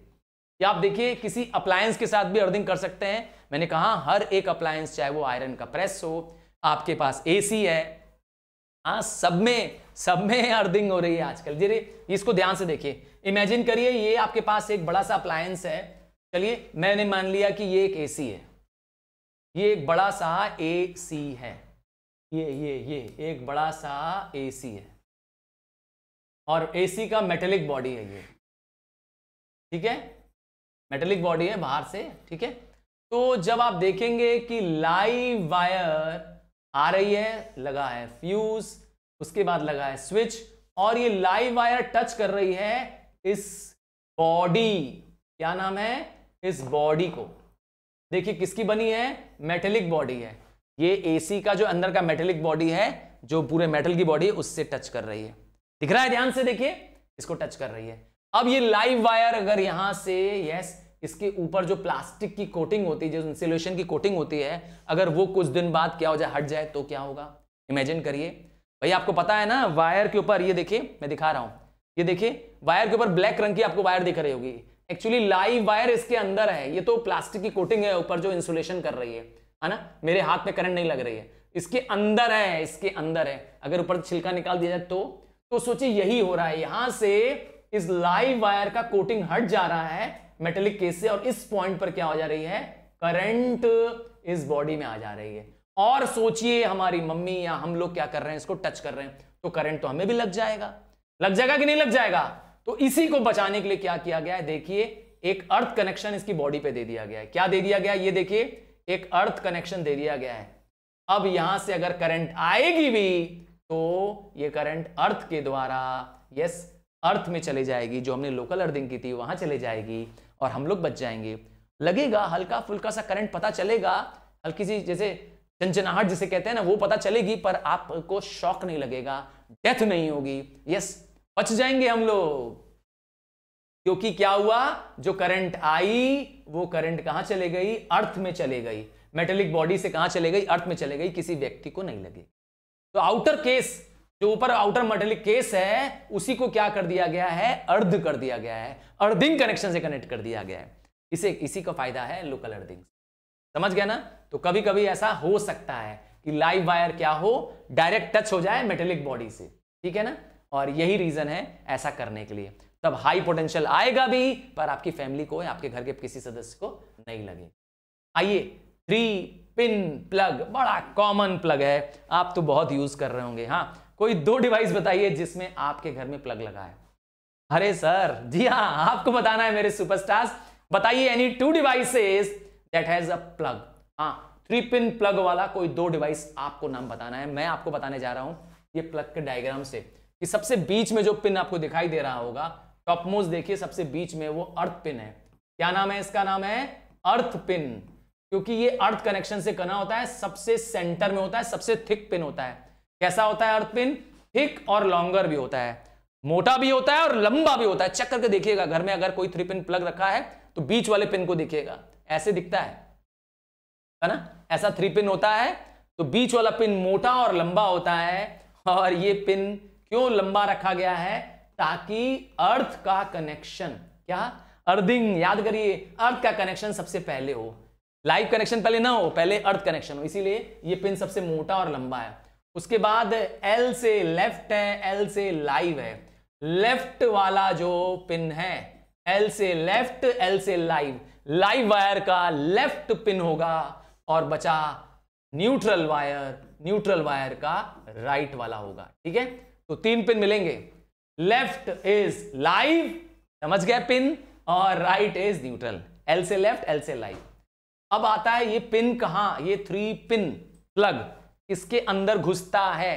या आप देखिए किसी अप्लायंस के साथ भी अर्थिंग कर सकते हैं मैंने कहा हर एक अप्लायंस चाहे वो आयरन का प्रेस हो आपके पास एसी है हाँ सब में सब में अर्थिंग हो रही है आजकल जी इसको ध्यान से देखिए इमेजिन करिए ये आपके पास एक बड़ा सा अप्लायंस है चलिए मैंने मान लिया कि ये एक एसी है ये एक बड़ा सा एसी है ये ये ये एक बड़ा सा एसी है और एसी का मेटेलिक बॉडी है ये ठीक है मेटेलिक बॉडी है बाहर से ठीक है तो जब आप देखेंगे कि लाइव वायर आ रही है लगा है फ्यूज उसके बाद लगा है स्विच और ये लाइव वायर टच कर रही है इस बॉडी क्या नाम है इस बॉडी को देखिए किसकी बनी है मेटेलिक बॉडी है ये एसी का जो अंदर का मेटेलिक बॉडी है जो पूरे मेटल की बॉडी है उससे टच कर रही है दिख रहा है ध्यान से देखिए इसको टच कर रही है अब ये लाइव वायर अगर यहां से यस इसके ऊपर जो प्लास्टिक की कोटिंग होती है जो इंसुलेशन की कोटिंग होती है अगर वो कुछ दिन बाद क्या हो जाए हट जाए तो क्या होगा इमेजिन करिए भाई आपको पता है ना वायर के ऊपर ये देखिए मैं दिखा रहा हूँ ये देखिए वायर के ऊपर ब्लैक रंग की आपको वायर दिख रही होगी एक्चुअली लाइव वायर इसके अंदर है ये तो प्लास्टिक की कोटिंग है ऊपर जो इंसुलेशन कर रही है है ना मेरे हाथ में करंट नहीं लग रही है इसके अंदर है इसके अंदर है अगर ऊपर छिलका निकाल दिया जाए तो तो सोचिए यही हो रहा है यहां से इस लाइव वायर का कोटिंग हट जा रहा है मेटेलिक केस से और इस पॉइंट पर क्या हो जा रही है करंट इस बॉडी में आ जा रही है और सोचिए हमारी मम्मी या हम लोग क्या कर रहे हैं इसको टच कर रहे हैं तो करंट तो हमें भी लग जाएगा लग जाएगा कि नहीं लग जाएगा तो इसी को बचाने के लिए क्या किया गया है देखिए एक अर्थ कनेक्शन इसकी बॉडी पे दे दिया गया है क्या दे दिया गया ये देखिए एक अर्थ कनेक्शन दे दिया गया है अब यहां से अगर करंट आएगी भी तो ये करंट अर्थ के द्वारा यस अर्थ में चली जाएगी जो हमने लोकल अर्थिंग की थी वहां चली जाएगी और हम लोग बच जाएंगे लगेगा हल्का फुल्का सा करंट पता चलेगा हल्की सी जैसे जनजनाहट जिसे कहते हैं ना वो पता चलेगी पर आपको शॉक नहीं लगेगा डेथ नहीं होगी यस बच जाएंगे हम लोग क्योंकि क्या हुआ जो करंट आई वो करंट कहां चले गई अर्थ में चले गई मेटेलिक बॉडी से कहां चले गई अर्थ में चले गई किसी व्यक्ति को नहीं लगेगी तो आउटर केस जो ऊपर आउटर मटेरियल केस है उसी को क्या कर दिया गया है अर्ध कर दिया गया है अर्धिंग कनेक्शन से कनेक्ट कर दिया गया है इसे इसी का फायदा है लोकल अर्धिंग समझ गया ना तो कभी कभी ऐसा हो सकता है कि लाइव वायर क्या हो डायरेक्ट टच हो जाए मेटेलिक बॉडी से ठीक है ना और यही रीजन है ऐसा करने के लिए तब हाई पोटेंशियल आएगा भी पर आपकी फैमिली को आपके घर के किसी सदस्य को नहीं लगे आइए थ्री पिन प्लग बड़ा कॉमन प्लग है आप तो बहुत यूज कर रहे होंगे हाँ कोई दो डिवाइस बताइए जिसमें आपके घर में प्लग लगा है अरे सर जी हाँ आपको बताना है मेरे सुपरस्टार्स बताइए any two devices that has a plug हाँ थ्री पिन प्लग वाला कोई दो डिवाइस आपको नाम बताना है मैं आपको बताने जा रहा हूं ये प्लग के डायग्राम से कि सबसे बीच में जो पिन आपको दिखाई दे रहा होगा टॉप मोस्ट देखिए सबसे बीच में वो अर्थ पिन है क्या नाम है इसका नाम है अर्थ पिन क्योंकि ये अर्थ कनेक्शन से कना होता है सबसे सेंटर में होता है सबसे थिक पिन होता है कैसा होता है अर्थ पिन थिक और लॉन्गर भी होता है मोटा भी होता है और लंबा भी होता है चेक करके देखिएगा घर में अगर कोई थ्री पिन प्लग रखा है तो बीच वाले पिन को देखिएगा ऐसे दिखता है है ना ऐसा थ्री पिन होता है तो बीच वाला पिन मोटा और लंबा होता है और ये पिन क्यों लंबा रखा गया है ताकि अर्थ का कनेक्शन क्या अर्थिंग याद करिए अर्थ का कनेक्शन सबसे पहले हो लाइव कनेक्शन पहले ना हो पहले अर्थ कनेक्शन हो इसीलिए ये पिन सबसे मोटा और लंबा है उसके बाद एल से लेफ्ट है एल से लाइव है लेफ्ट वाला जो पिन है एल से लेफ्ट एल से लाइव लाइव वायर का लेफ्ट पिन होगा और बचा न्यूट्रल वायर न्यूट्रल वायर का राइट right वाला होगा ठीक है तो तीन पिन मिलेंगे लेफ्ट इज लाइव समझ गए पिन और राइट इज न्यूट्रल एल से लेफ्ट एल से लाइव अब आता है ये पिन कहां ये थ्री पिन प्लग किसके अंदर घुसता है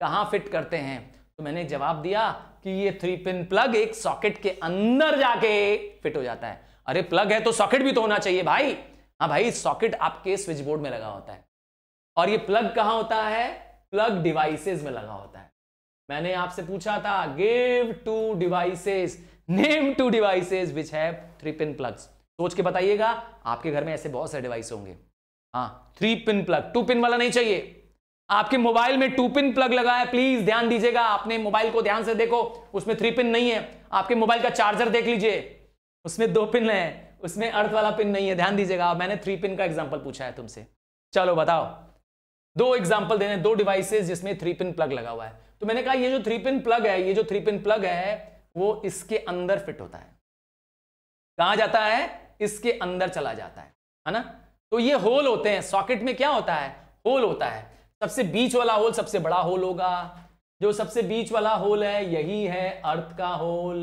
कहा फिट करते हैं तो मैंने जवाब दिया कि ये थ्री पिन प्लग एक सॉकेट के अंदर जाके फिट हो जाता है अरे प्लग है तो सॉकेट भी तो होना चाहिए भाई हाँ भाई सॉकेट आपके स्विच बोर्ड में लगा होता है और ये प्लग कहां होता है प्लग डिवाइसेस में लगा होता है मैंने आपसे पूछा था give two devices name two devices which है थ्री पिन सोच के बताइएगा आपके घर में ऐसे बहुत सारे डिवाइस होंगे हाँ three pin plug two pin वाला नहीं चाहिए आपके मोबाइल में टू पिन प्लग लगा है प्लीज ध्यान दीजिएगा आपने मोबाइल को ध्यान से देखो उसमें थ्री पिन नहीं है आपके मोबाइल का चार्जर देख लीजिए उसमें दो पिन है उसमें अर्थ वाला पिन नहीं है ध्यान दीजिएगा मैंने थ्री पिन का एग्जाम्पल पूछा है तुमसे चलो बताओ दो एग्जाम्पल देने दो डिवाइसेज जिसमें थ्री पिन प्लग लगा हुआ है तो मैंने कहा ये जो थ्री पिन प्लग है ये जो थ्री पिन प्लग है वो इसके अंदर फिट होता है कहा जाता है इसके अंदर चला जाता है है ना तो ये होल होते हैं सॉकेट में क्या होता है होल होता है सबसे बीच वाला होल सबसे बड़ा होल होगा जो सबसे बीच वाला होल है यही है अर्थ का होल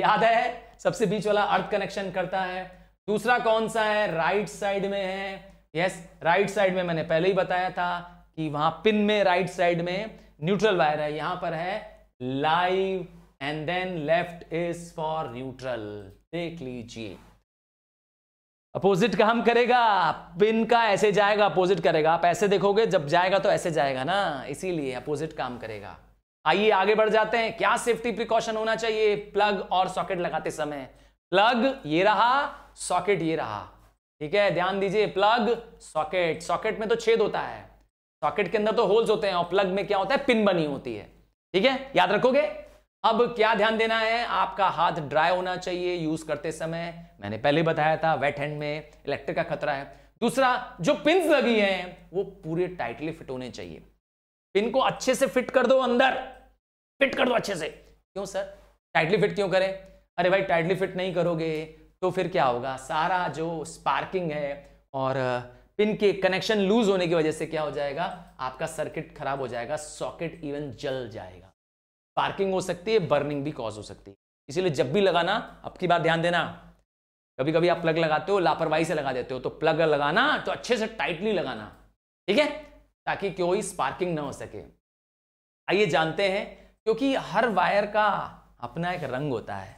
याद है सबसे बीच वाला अर्थ कनेक्शन करता है दूसरा कौन सा है राइट साइड में है यस राइट साइड में मैंने पहले ही बताया था कि वहां पिन में राइट साइड में न्यूट्रल वायर है यहां पर है live and then left is for neutral देख लीजिए अपोजिट का हम करेगा पिन का ऐसे जाएगा अपोजिट करेगा आप ऐसे देखोगे जब जाएगा तो ऐसे जाएगा ना इसीलिए अपोजिट काम करेगा आइए आगे बढ़ जाते हैं क्या सेफ्टी प्रिकॉशन होना चाहिए प्लग और सॉकेट लगाते समय प्लग ये रहा सॉकेट ये रहा ठीक है ध्यान दीजिए प्लग सॉकेट सॉकेट में तो छेद होता है सॉकेट के अंदर तो होल्स होते हैं और प्लग में क्या होता है पिन बनी होती है ठीक है याद रखोगे अब क्या ध्यान देना है आपका हाथ ड्राई होना चाहिए यूज करते समय मैंने पहले बताया था वेट हैंड में इलेक्ट्रिक का खतरा है दूसरा जो पिन लगी हैं वो पूरे टाइटली फिट होने चाहिए पिन को अच्छे से फिट कर दो अंदर फिट कर दो अच्छे से क्यों सर टाइटली फिट क्यों करें अरे भाई टाइटली फिट नहीं करोगे तो फिर क्या होगा सारा जो स्पार्किंग है और पिन के कनेक्शन लूज होने की वजह से क्या हो जाएगा आपका सर्किट खराब हो जाएगा सॉकेट इवन जल जाएगा स्पार्किंग हो सकती है बर्निंग भी कॉज हो सकती है इसीलिए जब भी लगाना आपकी बात ध्यान देना कभी कभी आप प्लग लगाते हो लापरवाही से लगा देते हो तो प्लग लगाना तो अच्छे से टाइटली लगाना ठीक है ताकि कोई स्पार्किंग ना हो सके आइए जानते हैं क्योंकि हर वायर का अपना एक रंग होता है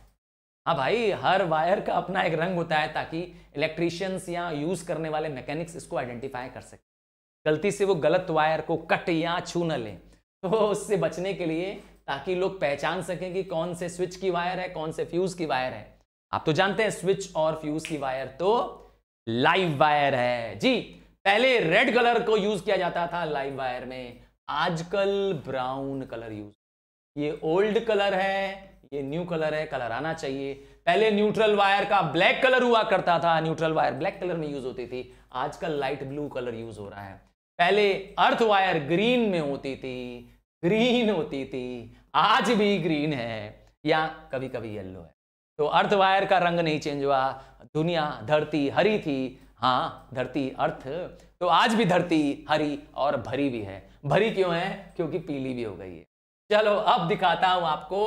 हाँ भाई हर वायर का अपना एक रंग होता है ताकि इलेक्ट्रीशियंस या यूज करने वाले मैकेनिक्स इसको आइडेंटिफाई कर सके गलती से वो गलत वायर को कट या छू न ले तो उससे बचने के लिए ताकि लोग पहचान सकें कि कौन से स्विच की वायर है कौन से फ्यूज की वायर है आप तो जानते हैं स्विच और फ्यूज की वायर तो लाइव वायर है जी पहले रेड कलर को यूज किया जाता था लाइव वायर में आजकल ब्राउन कलर यूज ये ओल्ड कलर है ये न्यू कलर है कलर आना चाहिए पहले न्यूट्रल वायर का ब्लैक कलर हुआ करता था न्यूट्रल वायर ब्लैक कलर में यूज होती थी आजकल लाइट ब्लू कलर यूज हो रहा है पहले अर्थ वायर ग्रीन में होती थी ग्रीन होती थी आज भी ग्रीन है या कभी कभी येल्लो है तो अर्थ वायर का रंग नहीं चेंज हुआ दुनिया धरती हरी थी हाँ धरती अर्थ तो आज भी धरती हरी और भरी भी है भरी क्यों है क्योंकि पीली भी हो गई है चलो अब दिखाता हूं आपको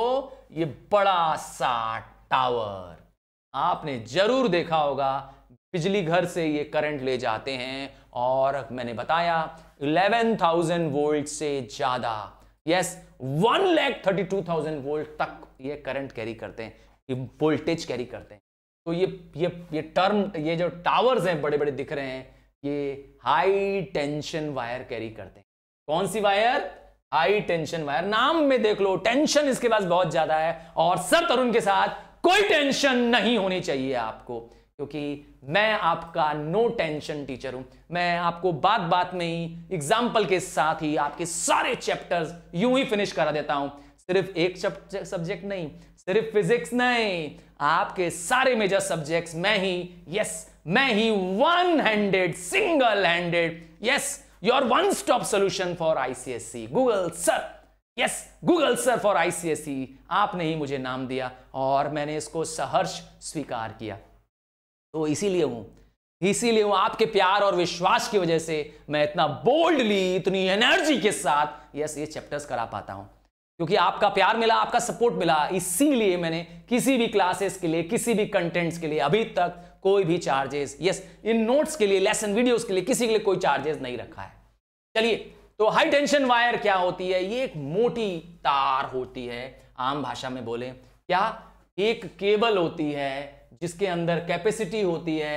ये बड़ा सा टावर आपने जरूर देखा होगा बिजली घर से ये करंट ले जाते हैं और मैंने बताया 11,000 वोल्ट से ज्यादा yes one lakh thirty two thousand volt तक ये करंट कैरी करते हैं ये वोल्टेज कैरी करते हैं तो ये ये ये टर्म ये जो टावर्स हैं बड़े बड़े दिख रहे हैं ये हाई टेंशन वायर कैरी करते हैं कौन सी वायर हाई टेंशन वायर नाम में देख लो टेंशन इसके पास बहुत ज्यादा है और सर तरुण के साथ कोई टेंशन नहीं होनी चाहिए आपको क्योंकि मैं आपका नो टेंशन टीचर हूं मैं आपको बात बात में ही एग्जाम्पल के साथ ही आपके सारे चैप्टर्स यूं ही फिनिश करा देता हूं सिर्फ एक सब्जेक्ट नहीं सिर्फ फिजिक्स नहीं आपके सारे मेजर सब्जेक्ट्स मैं ही यस मैं ही one handed single handed yes your one stop solution for ICSE Google sir yes Google sir for ICSE आपने ही मुझे नाम दिया और मैंने इसको सहर्ष स्वीकार किया तो इसीलिए हूं इसीलिए हूं आपके प्यार और विश्वास की वजह से मैं इतना बोल्डली इतनी एनर्जी के साथ यस ये चैप्टर्स करा पाता हूं क्योंकि आपका प्यार मिला आपका सपोर्ट मिला इसीलिए मैंने किसी भी क्लासेस के लिए किसी भी कंटेंट्स के लिए अभी तक कोई भी चार्जेस यस इन नोट्स के लिए लेसन वीडियोस के लिए किसी के लिए कोई चार्जेस नहीं रखा है चलिए तो हाई टेंशन वायर क्या होती है ये एक मोटी तार होती है आम भाषा में बोले क्या एक केबल होती है जिसके अंदर कैपेसिटी होती है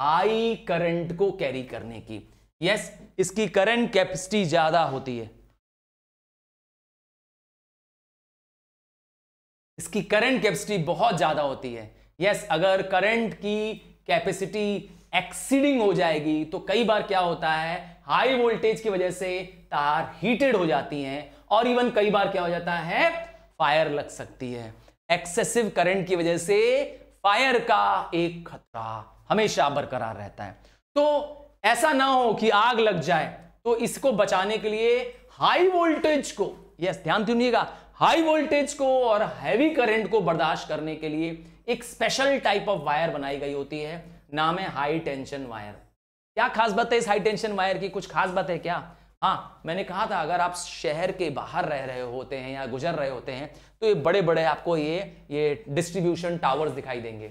हाई करंट को कैरी करने की यस yes, इसकी करंट कैपेसिटी ज्यादा होती है इसकी करंट कैपेसिटी बहुत ज्यादा होती है यस yes, अगर करंट की कैपेसिटी एक्सीडिंग हो जाएगी तो कई बार क्या होता है हाई वोल्टेज की वजह से तार हीटेड हो जाती हैं और इवन कई बार क्या हो जाता है फायर लग सकती है एक्सेसिव करंट की वजह से फायर का एक खतरा हमेशा बरकरार रहता है तो ऐसा ना हो कि आग लग जाए तो इसको बचाने के लिए हाई वोल्टेज को यस ध्यान सुनिएगा हाई वोल्टेज को और हैवी करंट को बर्दाश्त करने के लिए एक स्पेशल टाइप ऑफ वायर बनाई गई होती है नाम है हाई टेंशन वायर क्या खास बात है इस हाई टेंशन वायर की कुछ खास बात है क्या हाँ मैंने कहा था अगर आप शहर के बाहर रह रहे होते हैं या गुजर रहे होते हैं तो ये बड़े बड़े आपको ये ये डिस्ट्रीब्यूशन टावर्स दिखाई देंगे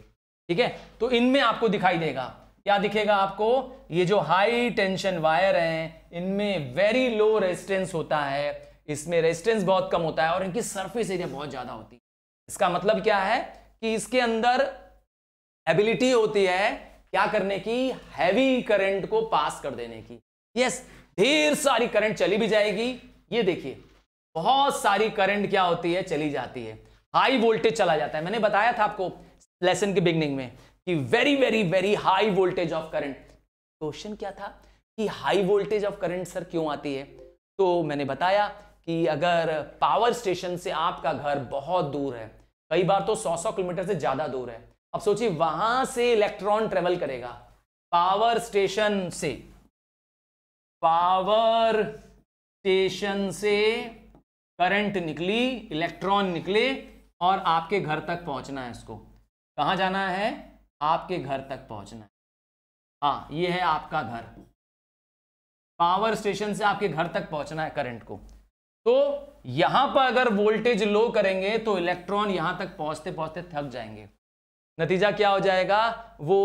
ठीक है तो इनमें आपको दिखाई देगा क्या दिखेगा आपको ये जो हाई टेंशन वायर हैं इनमें वेरी लो रेजिस्टेंस होता है इसमें रेजिस्टेंस बहुत कम होता है और इनकी सरफेस एरिया बहुत ज्यादा होती है इसका मतलब क्या है कि इसके अंदर एबिलिटी होती है क्या करने की हैवी करंट को पास कर देने की यस yes, ढेर सारी करंट चली भी जाएगी ये देखिए बहुत सारी करंट क्या होती है चली जाती है हाई वोल्टेज चला जाता है मैंने बताया था आपको लेसन के बिगनिंग में कि very very very high voltage of current question क्या था कि high voltage of current sir क्यों आती है तो मैंने बताया कि अगर पावर स्टेशन से आपका घर बहुत दूर है कई बार तो 100-100 किलोमीटर से ज्यादा दूर है अब सोचिए वहां से इलेक्ट्रॉन ट्रेवल करेगा पावर स्टेशन से पावर स्टेशन से करंट निकली इलेक्ट्रॉन निकले और आपके घर तक पहुंचना है इसको कहां जाना है आपके घर तक पहुंचना है हाँ ये है आपका घर पावर स्टेशन से आपके घर तक पहुंचना है करंट को तो यहां पर अगर वोल्टेज लो करेंगे तो इलेक्ट्रॉन यहां तक पहुंचते पहुंचते थक जाएंगे नतीजा क्या हो जाएगा वो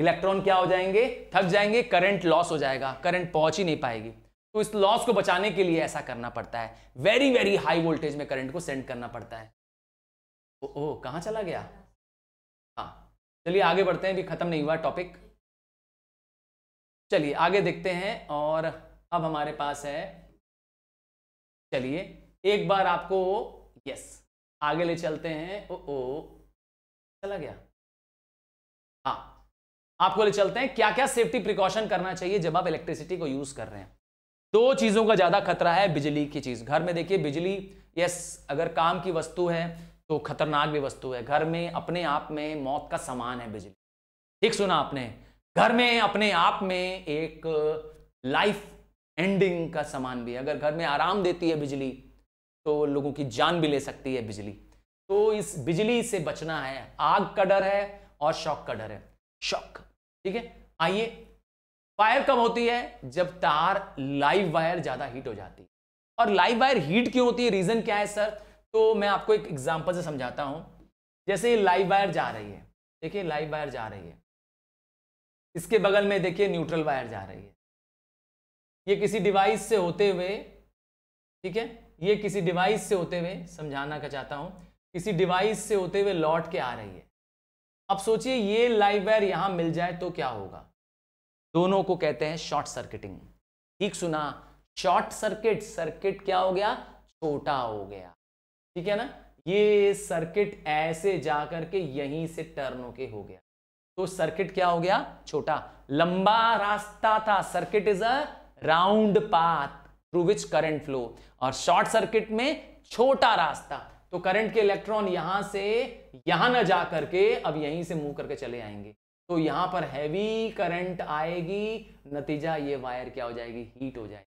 इलेक्ट्रॉन क्या हो जाएंगे थक जाएंगे करंट लॉस हो जाएगा करंट पहुंच ही नहीं पाएगी तो इस लॉस को बचाने के लिए ऐसा करना पड़ता है वेरी वेरी हाई वोल्टेज में करंट को सेंड करना पड़ता है ओ, ओ कहाँ चला गया हाँ चलिए आगे बढ़ते हैं अभी खत्म नहीं हुआ टॉपिक चलिए आगे देखते हैं और अब हमारे पास है चलिए एक बार आपको यस आगे ले चलते हैं ओ ओ चला गया हाँ आपको ले चलते हैं क्या क्या सेफ्टी प्रिकॉशन करना चाहिए जब आप इलेक्ट्रिसिटी को यूज कर रहे हैं दो चीजों का ज्यादा खतरा है बिजली की चीज घर में देखिए बिजली यस अगर काम की वस्तु है तो खतरनाक भी वस्तु है घर में अपने आप में मौत का सामान है बिजली ठीक सुना आपने घर में अपने आप में एक लाइफ एंडिंग का सामान भी है अगर घर में आराम देती है बिजली तो लोगों की जान भी ले सकती है बिजली तो इस बिजली से बचना है आग का डर है और शौक का डर है शौक ठीक है आइए फायर कब होती है जब तार लाइव वायर ज्यादा हीट हो जाती है और लाइव वायर हीट क्यों होती है रीजन क्या है सर तो मैं आपको एक एग्जांपल से समझाता हूं जैसे ये लाइव वायर जा रही है देखिए लाइव वायर जा रही है इसके बगल में देखिए न्यूट्रल वायर जा रही है ये किसी डिवाइस से होते हुए ठीक है ये किसी डिवाइस से होते हुए समझाना का चाहता हूं किसी डिवाइस से होते हुए लौट के आ रही है अब सोचिए ये लाइव वायर यहां मिल जाए तो क्या होगा दोनों को कहते हैं शॉर्ट सर्किटिंग ठीक सुना शॉर्ट सर्किट सर्किट क्या हो गया छोटा हो गया ठीक है ना ये सर्किट ऐसे जाकर के यहीं से टर्न होके हो गया तो सर्किट क्या हो गया छोटा लंबा रास्ता था circuit is a round path through which current flow और शॉर्ट सर्किट में छोटा रास्ता तो करंट के इलेक्ट्रॉन यहां से यहां ना जा करके अब यहीं से मूव करके चले आएंगे तो यहां पर हैवी करंट आएगी नतीजा ये वायर क्या हो जाएगी हीट हो जाएगी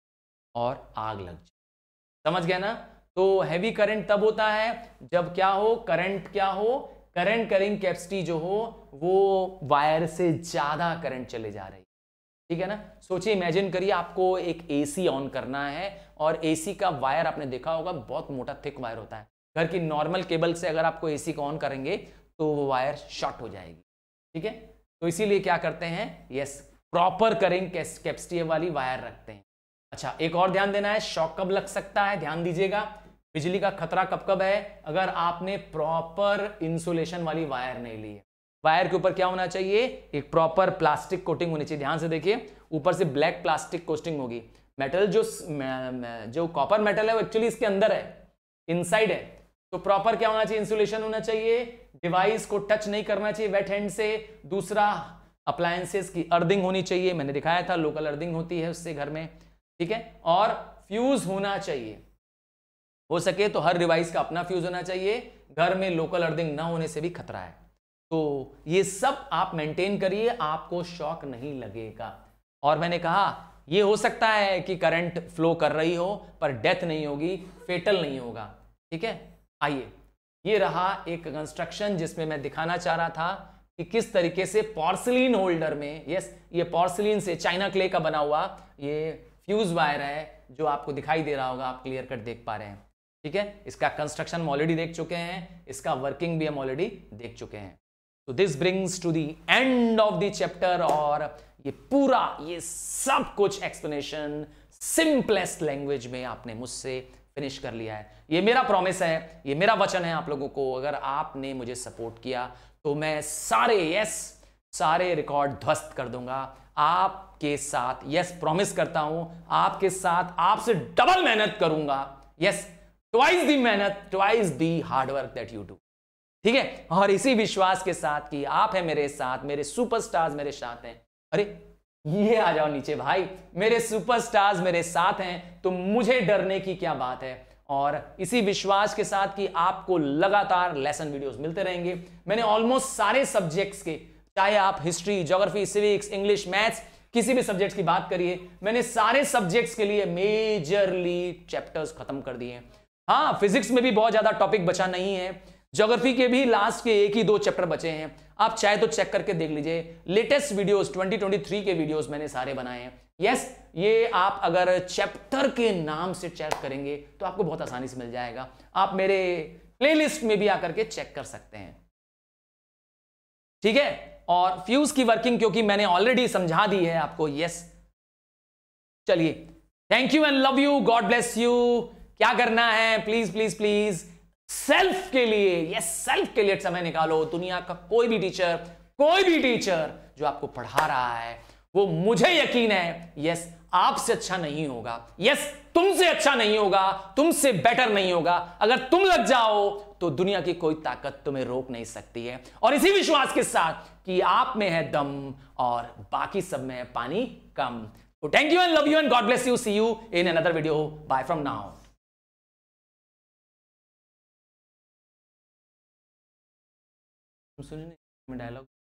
और आग लग जाएगी समझ गया ना तो हैवी करंट तब होता है जब क्या हो करंट क्या हो करंट करिंग कैपेसिटी जो हो वो वायर से ज़्यादा करंट चले जा रही है ठीक है ना सोचिए इमेजिन करिए आपको एक एसी ऑन करना है और एसी का वायर आपने देखा होगा बहुत मोटा थिक वायर होता है घर की नॉर्मल केबल से अगर आपको एसी को ऑन करेंगे तो वो वायर शॉर्ट हो जाएगी ठीक है तो इसीलिए क्या करते हैं यस प्रॉपर करेंग कैपेसिटी वाली वायर रखते हैं अच्छा एक और ध्यान देना है शॉक कब लग सकता है ध्यान दीजिएगा बिजली का खतरा कब कब है अगर आपने प्रॉपर इंसुलेशन वाली वायर नहीं ली है वायर के ऊपर क्या होना चाहिए एक प्रॉपर प्लास्टिक कोटिंग होनी चाहिए ध्यान से देखिए ऊपर से ब्लैक प्लास्टिक कोटिंग होगी मेटल जो जो कॉपर मेटल है वो एक्चुअली इसके अंदर है इनसाइड है तो प्रॉपर क्या होना चाहिए इंसुलेशन होना चाहिए डिवाइस को टच नहीं करना चाहिए वेट हैंड से दूसरा अप्लायंसेस की अर्दिंग होनी चाहिए मैंने दिखाया था लोकल अर्दिंग होती है उससे घर में ठीक है और फ्यूज होना चाहिए हो सके तो हर डिवाइस का अपना फ्यूज होना चाहिए घर में लोकल अर्दिंग ना होने से भी खतरा है तो ये सब आप मेंटेन करिए आपको शॉक नहीं लगेगा और मैंने कहा ये हो सकता है कि करंट फ्लो कर रही हो पर डेथ नहीं होगी फेटल नहीं होगा ठीक है आइए ये रहा एक कंस्ट्रक्शन जिसमें मैं दिखाना चाह रहा था कि किस तरीके से पॉर्सलिन होल्डर में यस ये पॉर्सलिन से चाइना क्ले का बना हुआ ये फ्यूज वायर है जो आपको दिखाई दे रहा होगा आप क्लियर कट देख पा रहे हैं ठीक है इसका कंस्ट्रक्शन ऑलरेडी देख चुके हैं इसका वर्किंग भी हम ऑलरेडी देख चुके हैं तो this brings to the end of the chapter और ये पूरा ये सब कुछ एक्सप्लेनेशन सिंपलेस्ट लैंग्वेज में आपने मुझसे फिनिश कर लिया है ये मेरा प्रॉमिस है ये मेरा वचन है आप लोगों को अगर आपने मुझे सपोर्ट किया तो मैं सारे यस सारे रिकॉर्ड ध्वस्त कर दूंगा आपके साथ यस प्रॉमिस करता हूं आपके साथ आपसे डबल मेहनत करूंगा यस ट्वाइस दी मेहनत twice the hard work that you do ठीक है और इसी विश्वास के साथ कि आप है मेरे साथ मेरे सुपरस्टार्स मेरे साथ हैं अरे ये आ जाओ नीचे भाई मेरे सुपरस्टार्स मेरे साथ हैं तो मुझे डरने की क्या बात है और इसी विश्वास के साथ कि आपको लगातार लेसन वीडियोस मिलते रहेंगे मैंने ऑलमोस्ट सारे सब्जेक्ट्स के चाहे आप history geography civics English maths किसी भी सब्जेक्ट की बात करिए मैंने सारे सब्जेक्ट्स के लिए मेजरली चैप्टर्स खत्म कर दिए हाँ फिजिक्स में भी बहुत ज्यादा टॉपिक बचा नहीं है ज्योग्राफी के भी लास्ट के एक ही दो चैप्टर बचे हैं आप चाहे तो चेक करके देख लीजिए लेटेस्ट वीडियोस 2023 के वीडियोस मैंने सारे बनाए हैं यस ये आप अगर चैप्टर के नाम से चेक करेंगे तो आपको बहुत आसानी से मिल जाएगा आप मेरे प्लेलिस्ट में भी आकर के चेक कर सकते हैं ठीक है और फ्यूज की वर्किंग क्योंकि मैंने ऑलरेडी समझा दी है आपको यस चलिए thank you and love you God bless you क्या करना है प्लीज प्लीज प्लीज सेल्फ के लिए यस सेल्फ के लिए समय निकालो दुनिया का कोई भी टीचर कोई भी टीचर जो आपको पढ़ा रहा है वो मुझे यकीन है यस आपसे अच्छा नहीं होगा यस तुमसे अच्छा नहीं होगा तुमसे बेटर नहीं होगा अगर तुम लग जाओ तो दुनिया की कोई ताकत तुम्हें रोक नहीं सकती है और इसी विश्वास के साथ कि आप में है दम और बाकी सब में है पानी कम thank you and love you and God bless you see you in another video bye from now सुनिए डायलॉग